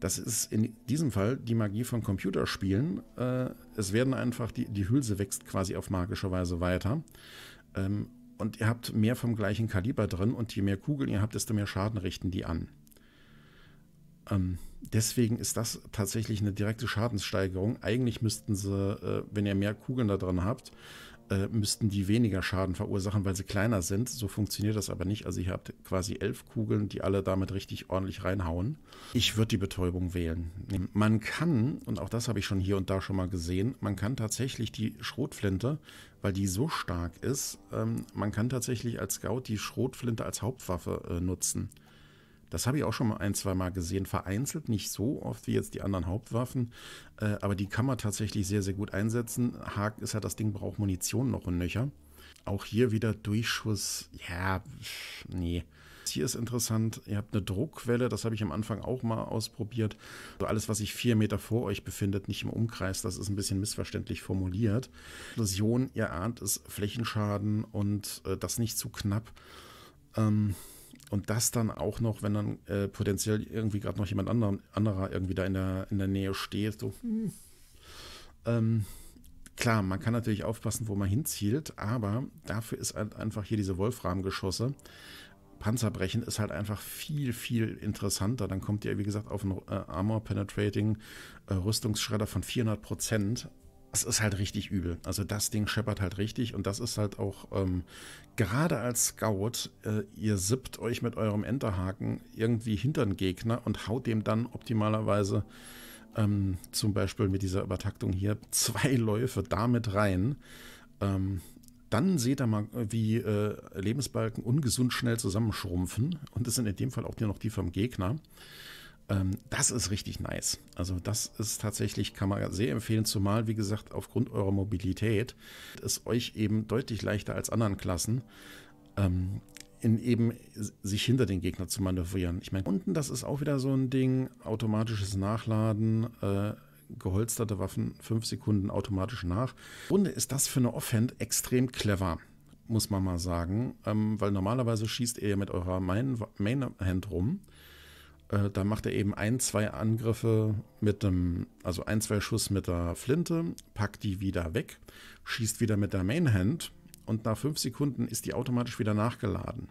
Das ist in diesem Fall die Magie von Computerspielen. Äh, es werden einfach, die, die Hülse wächst quasi auf magische Weise weiter. Ähm, und ihr habt mehr vom gleichen Kaliber drin und je mehr Kugeln ihr habt, desto mehr Schaden richten die an. Ähm, Deswegen ist das tatsächlich eine direkte Schadenssteigerung. Eigentlich müssten sie, äh, wenn ihr mehr Kugeln da drin habt, äh, müssten die weniger Schaden verursachen, weil sie kleiner sind. So funktioniert das aber nicht. Also ihr habt quasi elf Kugeln, die alle damit richtig ordentlich reinhauen. Ich würde die Betäubung wählen. Man kann, und auch das habe ich schon hier und da schon mal gesehen, man kann tatsächlich die Schrotflinte, weil die so stark ist, ähm, man kann tatsächlich als Scout die Schrotflinte als Hauptwaffe äh, nutzen. Das habe ich auch schon mal ein, zwei Mal gesehen, vereinzelt, nicht so oft wie jetzt die anderen Hauptwaffen, äh, aber die kann man tatsächlich sehr, sehr gut einsetzen. Haken ist halt, das Ding braucht Munition noch und nöcher. Auch hier wieder Durchschuss, ja, nee. Hier ist interessant, ihr habt eine Druckquelle, das habe ich am Anfang auch mal ausprobiert. Also alles, was sich vier Meter vor euch befindet, nicht im Umkreis, das ist ein bisschen missverständlich formuliert. Explosion, ihr ahnt es, Flächenschaden und äh, das nicht zu knapp. Ähm, und das dann auch noch, wenn dann äh, potenziell irgendwie gerade noch jemand anderen, anderer irgendwie da in der, in der Nähe steht. So. Hm. Ähm, klar, man kann natürlich aufpassen, wo man hinzielt, aber dafür ist halt einfach hier diese Wolframgeschosse. Panzerbrechen ist halt einfach viel, viel interessanter. Dann kommt ihr, wie gesagt, auf einen äh, Armor Penetrating äh, Rüstungsschredder von 400 Prozent es ist halt richtig übel. Also das Ding scheppert halt richtig und das ist halt auch ähm, gerade als Scout, äh, ihr sippt euch mit eurem Enterhaken irgendwie hinter den Gegner und haut dem dann optimalerweise ähm, zum Beispiel mit dieser Übertaktung hier zwei Läufe damit rein. Ähm, dann seht ihr mal, wie äh, Lebensbalken ungesund schnell zusammenschrumpfen und das sind in dem Fall auch nur noch die vom Gegner. Ähm, das ist richtig nice. Also das ist tatsächlich, kann man sehr empfehlen, zumal, wie gesagt, aufgrund eurer Mobilität ist euch eben deutlich leichter als anderen Klassen ähm, in eben sich hinter den Gegner zu manövrieren. Ich meine, unten, das ist auch wieder so ein Ding, automatisches Nachladen, äh, geholsterte Waffen fünf Sekunden automatisch nach. Im Grunde ist das für eine Offhand extrem clever, muss man mal sagen, ähm, weil normalerweise schießt ihr mit eurer Main-Hand rum äh, da macht er eben ein, zwei Angriffe mit dem, also ein, zwei Schuss mit der Flinte, packt die wieder weg, schießt wieder mit der Mainhand und nach fünf Sekunden ist die automatisch wieder nachgeladen.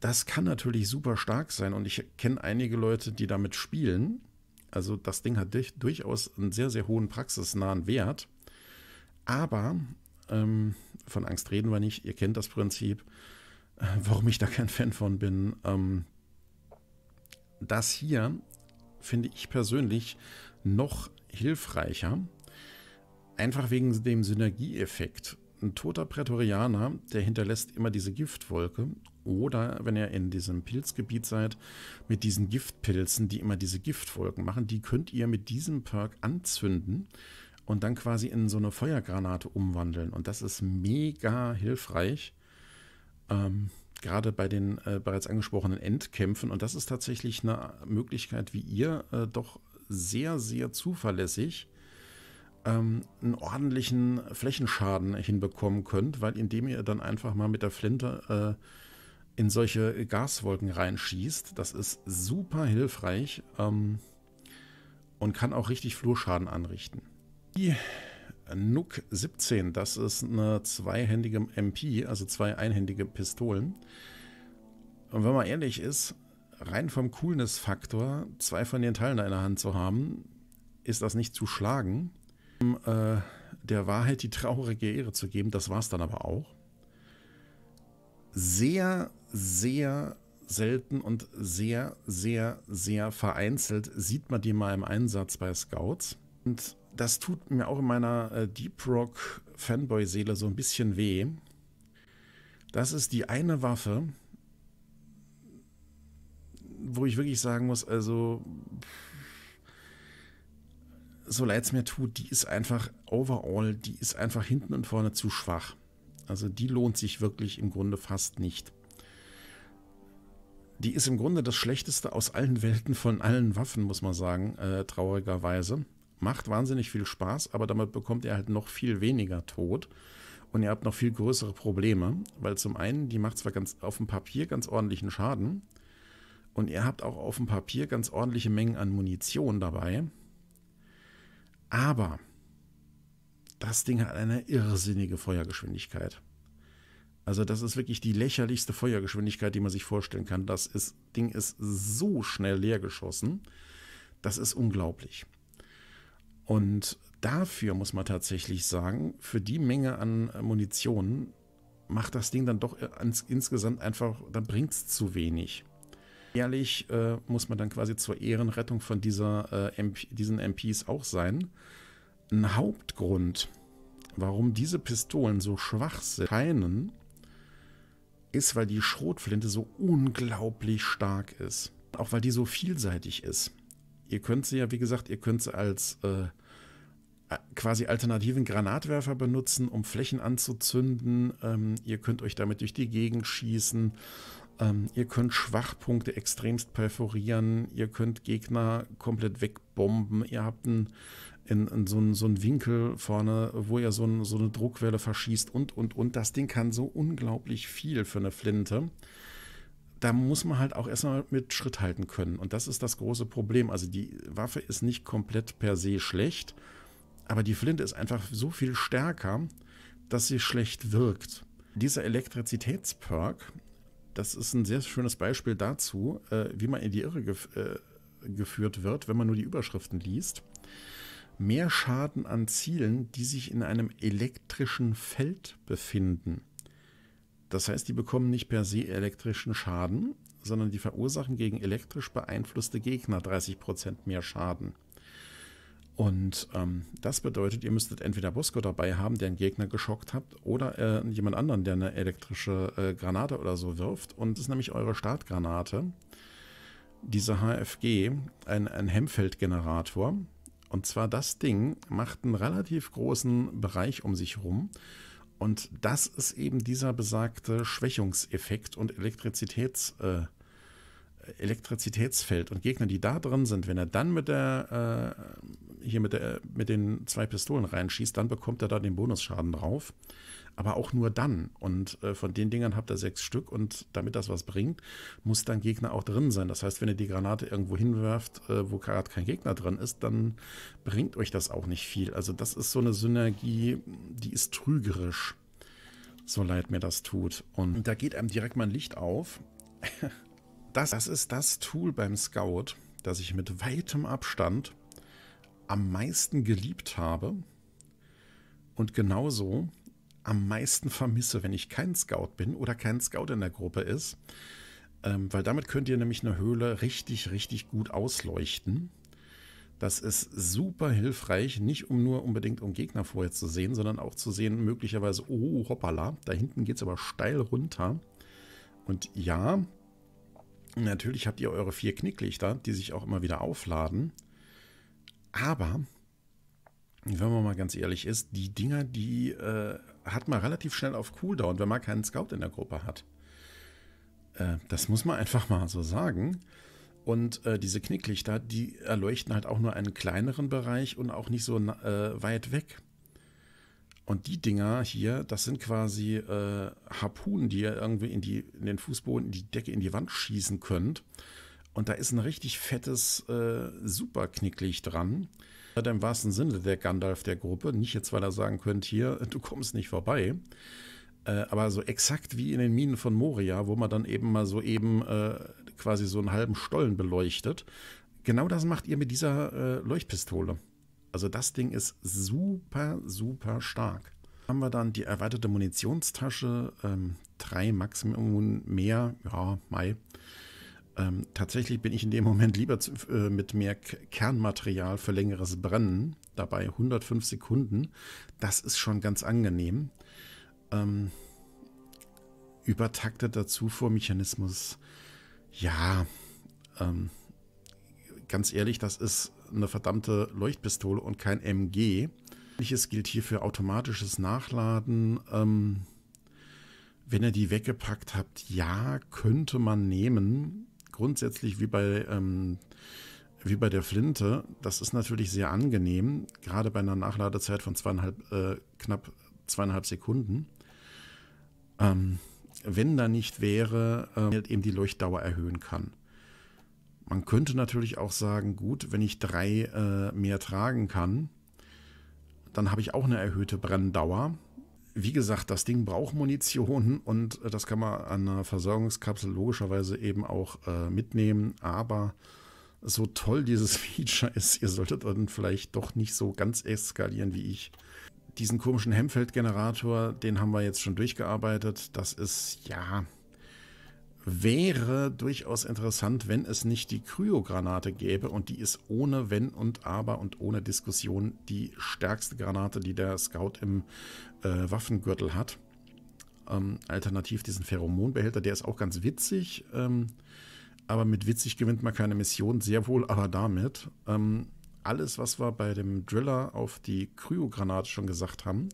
Das kann natürlich super stark sein und ich kenne einige Leute, die damit spielen. Also das Ding hat durch, durchaus einen sehr, sehr hohen praxisnahen Wert. Aber ähm, von Angst reden wir nicht, ihr kennt das Prinzip, äh, warum ich da kein Fan von bin. Ähm, das hier finde ich persönlich noch hilfreicher, einfach wegen dem Synergieeffekt. Ein toter Prätorianer, der hinterlässt immer diese Giftwolke oder wenn ihr in diesem Pilzgebiet seid, mit diesen Giftpilzen, die immer diese Giftwolken machen, die könnt ihr mit diesem Perk anzünden und dann quasi in so eine Feuergranate umwandeln und das ist mega hilfreich. Ähm, gerade bei den äh, bereits angesprochenen Endkämpfen. Und das ist tatsächlich eine Möglichkeit, wie ihr äh, doch sehr, sehr zuverlässig ähm, einen ordentlichen Flächenschaden hinbekommen könnt, weil indem ihr dann einfach mal mit der Flinte äh, in solche Gaswolken reinschießt, das ist super hilfreich ähm, und kann auch richtig Flurschaden anrichten. Die Nuk 17. Das ist eine zweihändige MP, also zwei einhändige Pistolen. Und wenn man ehrlich ist, rein vom Coolness-Faktor, zwei von den Teilen in der Hand zu haben, ist das nicht zu schlagen. Um äh, der Wahrheit die traurige Ehre zu geben, das war es dann aber auch. Sehr, sehr selten und sehr, sehr, sehr vereinzelt sieht man die mal im Einsatz bei Scouts. Und das tut mir auch in meiner äh, Deep Rock Fanboy-Seele so ein bisschen weh. Das ist die eine Waffe, wo ich wirklich sagen muss, also so leid es mir tut, die ist einfach overall, die ist einfach hinten und vorne zu schwach. Also die lohnt sich wirklich im Grunde fast nicht. Die ist im Grunde das Schlechteste aus allen Welten von allen Waffen, muss man sagen, äh, traurigerweise macht wahnsinnig viel Spaß, aber damit bekommt ihr halt noch viel weniger Tod und ihr habt noch viel größere Probleme, weil zum einen, die macht zwar ganz auf dem Papier ganz ordentlichen Schaden und ihr habt auch auf dem Papier ganz ordentliche Mengen an Munition dabei, aber das Ding hat eine irrsinnige Feuergeschwindigkeit. Also das ist wirklich die lächerlichste Feuergeschwindigkeit, die man sich vorstellen kann. Das ist, Ding ist so schnell leer geschossen. Das ist unglaublich. Und dafür muss man tatsächlich sagen, für die Menge an Munition macht das Ding dann doch ins, äh, insgesamt einfach, dann bringt es zu wenig. Ehrlich äh, muss man dann quasi zur Ehrenrettung von dieser, äh, MP, diesen MPs auch sein. Ein Hauptgrund, warum diese Pistolen so schwach scheinen, ist, weil die Schrotflinte so unglaublich stark ist. Auch weil die so vielseitig ist ihr könnt sie ja, wie gesagt, ihr könnt sie als äh, quasi alternativen Granatwerfer benutzen, um Flächen anzuzünden. Ähm, ihr könnt euch damit durch die Gegend schießen. Ähm, ihr könnt Schwachpunkte extremst perforieren. Ihr könnt Gegner komplett wegbomben. Ihr habt einen, in, in so, einen, so, einen, Winkel vorne, wo ihr so, einen, so eine Druckwelle verschießt und, und, und. Das Ding kann so unglaublich viel für eine Flinte da muss man halt auch erstmal mit Schritt halten können. Und das ist das große Problem. Also die Waffe ist nicht komplett per se schlecht, aber die Flinte ist einfach so viel stärker, dass sie schlecht wirkt. Dieser Elektrizitätsperk, das ist ein sehr schönes Beispiel dazu, äh, wie man in die Irre gef äh, geführt wird, wenn man nur die Überschriften liest. Mehr Schaden an Zielen, die sich in einem elektrischen Feld befinden. Das heißt, die bekommen nicht per se elektrischen Schaden, sondern die verursachen gegen elektrisch beeinflusste Gegner 30% mehr Schaden. Und ähm, das bedeutet, ihr müsstet entweder Bosco dabei haben, der einen Gegner geschockt habt, oder äh, jemand anderen, der eine elektrische äh, Granate oder so wirft. Und das ist nämlich eure Startgranate, diese HFG, ein, ein hemfeld Und zwar das Ding macht einen relativ großen Bereich um sich herum. Und das ist eben dieser besagte Schwächungseffekt und Elektrizitäts, äh, Elektrizitätsfeld. Und Gegner, die da drin sind, wenn er dann mit der, äh, hier mit, der, mit den zwei Pistolen reinschießt, dann bekommt er da den Bonusschaden drauf aber auch nur dann. Und äh, von den Dingern habt ihr sechs Stück und damit das was bringt, muss dann Gegner auch drin sein. Das heißt, wenn ihr die Granate irgendwo hinwerft, äh, wo gerade kein Gegner drin ist, dann bringt euch das auch nicht viel. Also das ist so eine Synergie, die ist trügerisch. So leid mir das tut. Und da geht einem direkt mal ein Licht auf. das, das ist das Tool beim Scout, das ich mit weitem Abstand am meisten geliebt habe. Und genauso am meisten vermisse, wenn ich kein Scout bin oder kein Scout in der Gruppe ist. Ähm, weil damit könnt ihr nämlich eine Höhle richtig, richtig gut ausleuchten. Das ist super hilfreich, nicht um nur unbedingt um Gegner vorher zu sehen, sondern auch zu sehen, möglicherweise, oh, hoppala, da hinten geht es aber steil runter. Und ja, natürlich habt ihr eure vier Knicklichter, die sich auch immer wieder aufladen. Aber, wenn man mal ganz ehrlich ist, die Dinger, die äh, hat man relativ schnell auf Cooldown, wenn man keinen Scout in der Gruppe hat. Äh, das muss man einfach mal so sagen. Und äh, diese Knicklichter, die erleuchten halt auch nur einen kleineren Bereich und auch nicht so äh, weit weg. Und die Dinger hier, das sind quasi äh, Harpunen, die ihr irgendwie in, die, in den Fußboden, in die Decke, in die Wand schießen könnt. Und da ist ein richtig fettes äh, Superknicklicht dran im wahrsten Sinne der Gandalf der Gruppe. Nicht jetzt, weil er sagen könnte, hier, du kommst nicht vorbei. Äh, aber so exakt wie in den Minen von Moria, wo man dann eben mal so eben äh, quasi so einen halben Stollen beleuchtet. Genau das macht ihr mit dieser äh, Leuchtpistole. Also das Ding ist super, super stark. Haben wir dann die erweiterte Munitionstasche, ähm, drei Maximum mehr, ja, Mai, ähm, tatsächlich bin ich in dem Moment lieber zu, äh, mit mehr K Kernmaterial für längeres Brennen, dabei 105 Sekunden. Das ist schon ganz angenehm. Ähm, übertakteter Zufuhrmechanismus, ja, ähm, ganz ehrlich, das ist eine verdammte Leuchtpistole und kein MG. Ähnliches gilt hier für automatisches Nachladen. Ähm, wenn ihr die weggepackt habt, ja, könnte man nehmen grundsätzlich wie bei, ähm, wie bei der Flinte. Das ist natürlich sehr angenehm, gerade bei einer Nachladezeit von zweieinhalb, äh, knapp zweieinhalb Sekunden. Ähm, wenn da nicht wäre, äh, halt eben die Leuchtdauer erhöhen kann. Man könnte natürlich auch sagen, gut, wenn ich drei äh, mehr tragen kann, dann habe ich auch eine erhöhte Brenndauer wie gesagt, das Ding braucht Munition und äh, das kann man an einer Versorgungskapsel logischerweise eben auch äh, mitnehmen. Aber so toll dieses Feature ist, ihr solltet dann vielleicht doch nicht so ganz eskalieren wie ich. Diesen komischen Hemfeld-Generator, den haben wir jetzt schon durchgearbeitet. Das ist, ja, wäre durchaus interessant, wenn es nicht die Kryogranate gäbe und die ist ohne Wenn und Aber und ohne Diskussion die stärkste Granate, die der Scout im äh, Waffengürtel hat. Ähm, alternativ diesen Pheromonbehälter, der ist auch ganz witzig, ähm, aber mit witzig gewinnt man keine Mission, sehr wohl aber damit. Ähm, alles, was wir bei dem Driller auf die Kryogranate schon gesagt haben,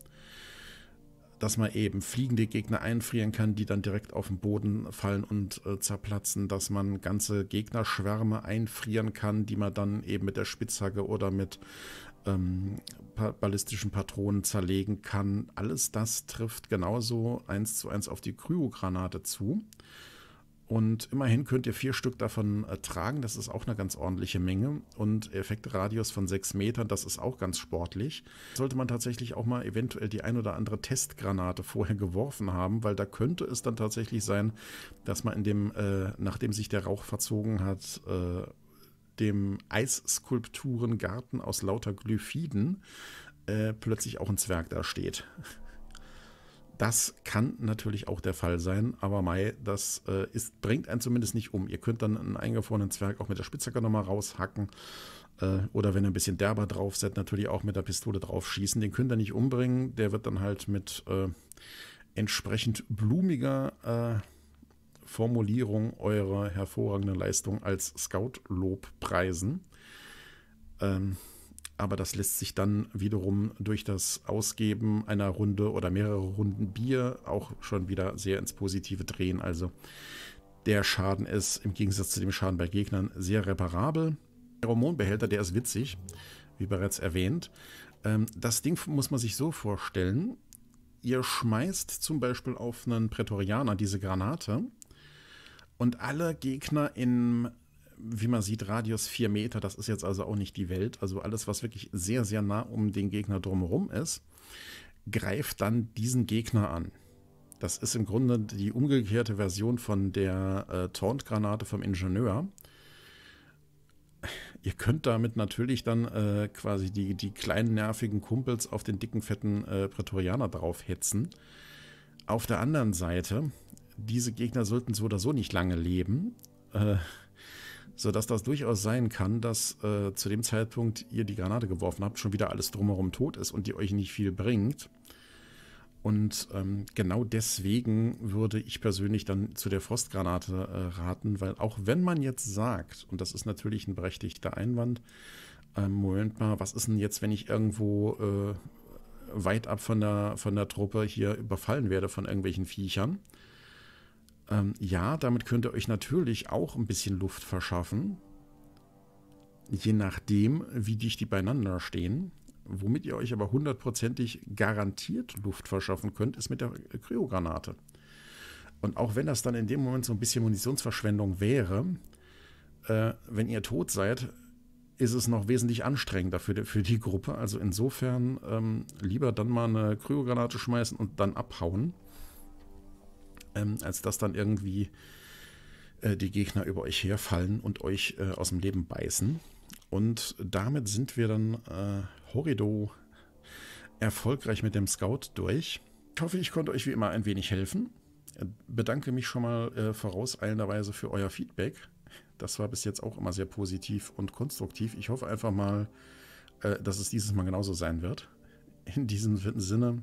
dass man eben fliegende Gegner einfrieren kann, die dann direkt auf den Boden fallen und äh, zerplatzen, dass man ganze Gegnerschwärme einfrieren kann, die man dann eben mit der Spitzhacke oder mit ähm, ballistischen Patronen zerlegen kann. Alles das trifft genauso eins zu eins auf die Kryogranate zu. Und immerhin könnt ihr vier Stück davon äh, tragen. Das ist auch eine ganz ordentliche Menge. Und Effektradius von sechs Metern, das ist auch ganz sportlich. Sollte man tatsächlich auch mal eventuell die ein oder andere Testgranate vorher geworfen haben, weil da könnte es dann tatsächlich sein, dass man in dem, äh, nachdem sich der Rauch verzogen hat, äh, dem Eisskulpturengarten aus lauter Glyphiden äh, plötzlich auch ein Zwerg da steht. Das kann natürlich auch der Fall sein, aber Mai, das äh, ist, bringt einen zumindest nicht um. Ihr könnt dann einen eingefrorenen Zwerg auch mit der Spitzhacke nochmal raushacken. Äh, oder wenn ihr ein bisschen derber drauf seid, natürlich auch mit der Pistole drauf schießen. Den könnt ihr nicht umbringen. Der wird dann halt mit äh, entsprechend blumiger äh, Formulierung eurer hervorragenden Leistung als Scout-Lob preisen. Ähm, aber das lässt sich dann wiederum durch das Ausgeben einer Runde oder mehrere Runden Bier auch schon wieder sehr ins Positive drehen. Also der Schaden ist im Gegensatz zu dem Schaden bei Gegnern sehr reparabel. Der Hormonbehälter, der ist witzig, wie bereits erwähnt. Ähm, das Ding muss man sich so vorstellen. Ihr schmeißt zum Beispiel auf einen Prätorianer diese Granate und alle Gegner im wie man sieht, Radius 4 Meter, das ist jetzt also auch nicht die Welt. Also alles, was wirklich sehr, sehr nah um den Gegner drumherum ist, greift dann diesen Gegner an. Das ist im Grunde die umgekehrte Version von der äh, Taunt-Granate vom Ingenieur. Ihr könnt damit natürlich dann äh, quasi die, die kleinen nervigen Kumpels auf den dicken, fetten äh, Prätorianer draufhetzen. Auf der anderen Seite, diese Gegner sollten so oder so nicht lange leben. Äh, sodass das durchaus sein kann, dass äh, zu dem Zeitpunkt ihr die Granate geworfen habt, schon wieder alles drumherum tot ist und die euch nicht viel bringt. Und ähm, genau deswegen würde ich persönlich dann zu der Frostgranate äh, raten, weil auch wenn man jetzt sagt, und das ist natürlich ein berechtigter Einwand, äh, Moment mal, was ist denn jetzt, wenn ich irgendwo äh, weit ab von der, von der Truppe hier überfallen werde von irgendwelchen Viechern? Ähm, ja, damit könnt ihr euch natürlich auch ein bisschen Luft verschaffen. Je nachdem, wie dicht die beieinander stehen. Womit ihr euch aber hundertprozentig garantiert Luft verschaffen könnt, ist mit der Kryogranate. Und auch wenn das dann in dem Moment so ein bisschen Munitionsverschwendung wäre, äh, wenn ihr tot seid, ist es noch wesentlich anstrengender für die, für die Gruppe. Also insofern ähm, lieber dann mal eine Kryogranate schmeißen und dann abhauen ähm, als dass dann irgendwie äh, die Gegner über euch herfallen und euch äh, aus dem Leben beißen. Und damit sind wir dann äh, Horido erfolgreich mit dem Scout durch. Ich hoffe, ich konnte euch wie immer ein wenig helfen. Äh, bedanke mich schon mal äh, vorauseilenderweise für euer Feedback. Das war bis jetzt auch immer sehr positiv und konstruktiv. Ich hoffe einfach mal, äh, dass es dieses Mal genauso sein wird. In diesem Sinne,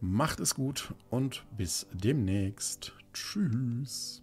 Macht es gut und bis demnächst. Tschüss.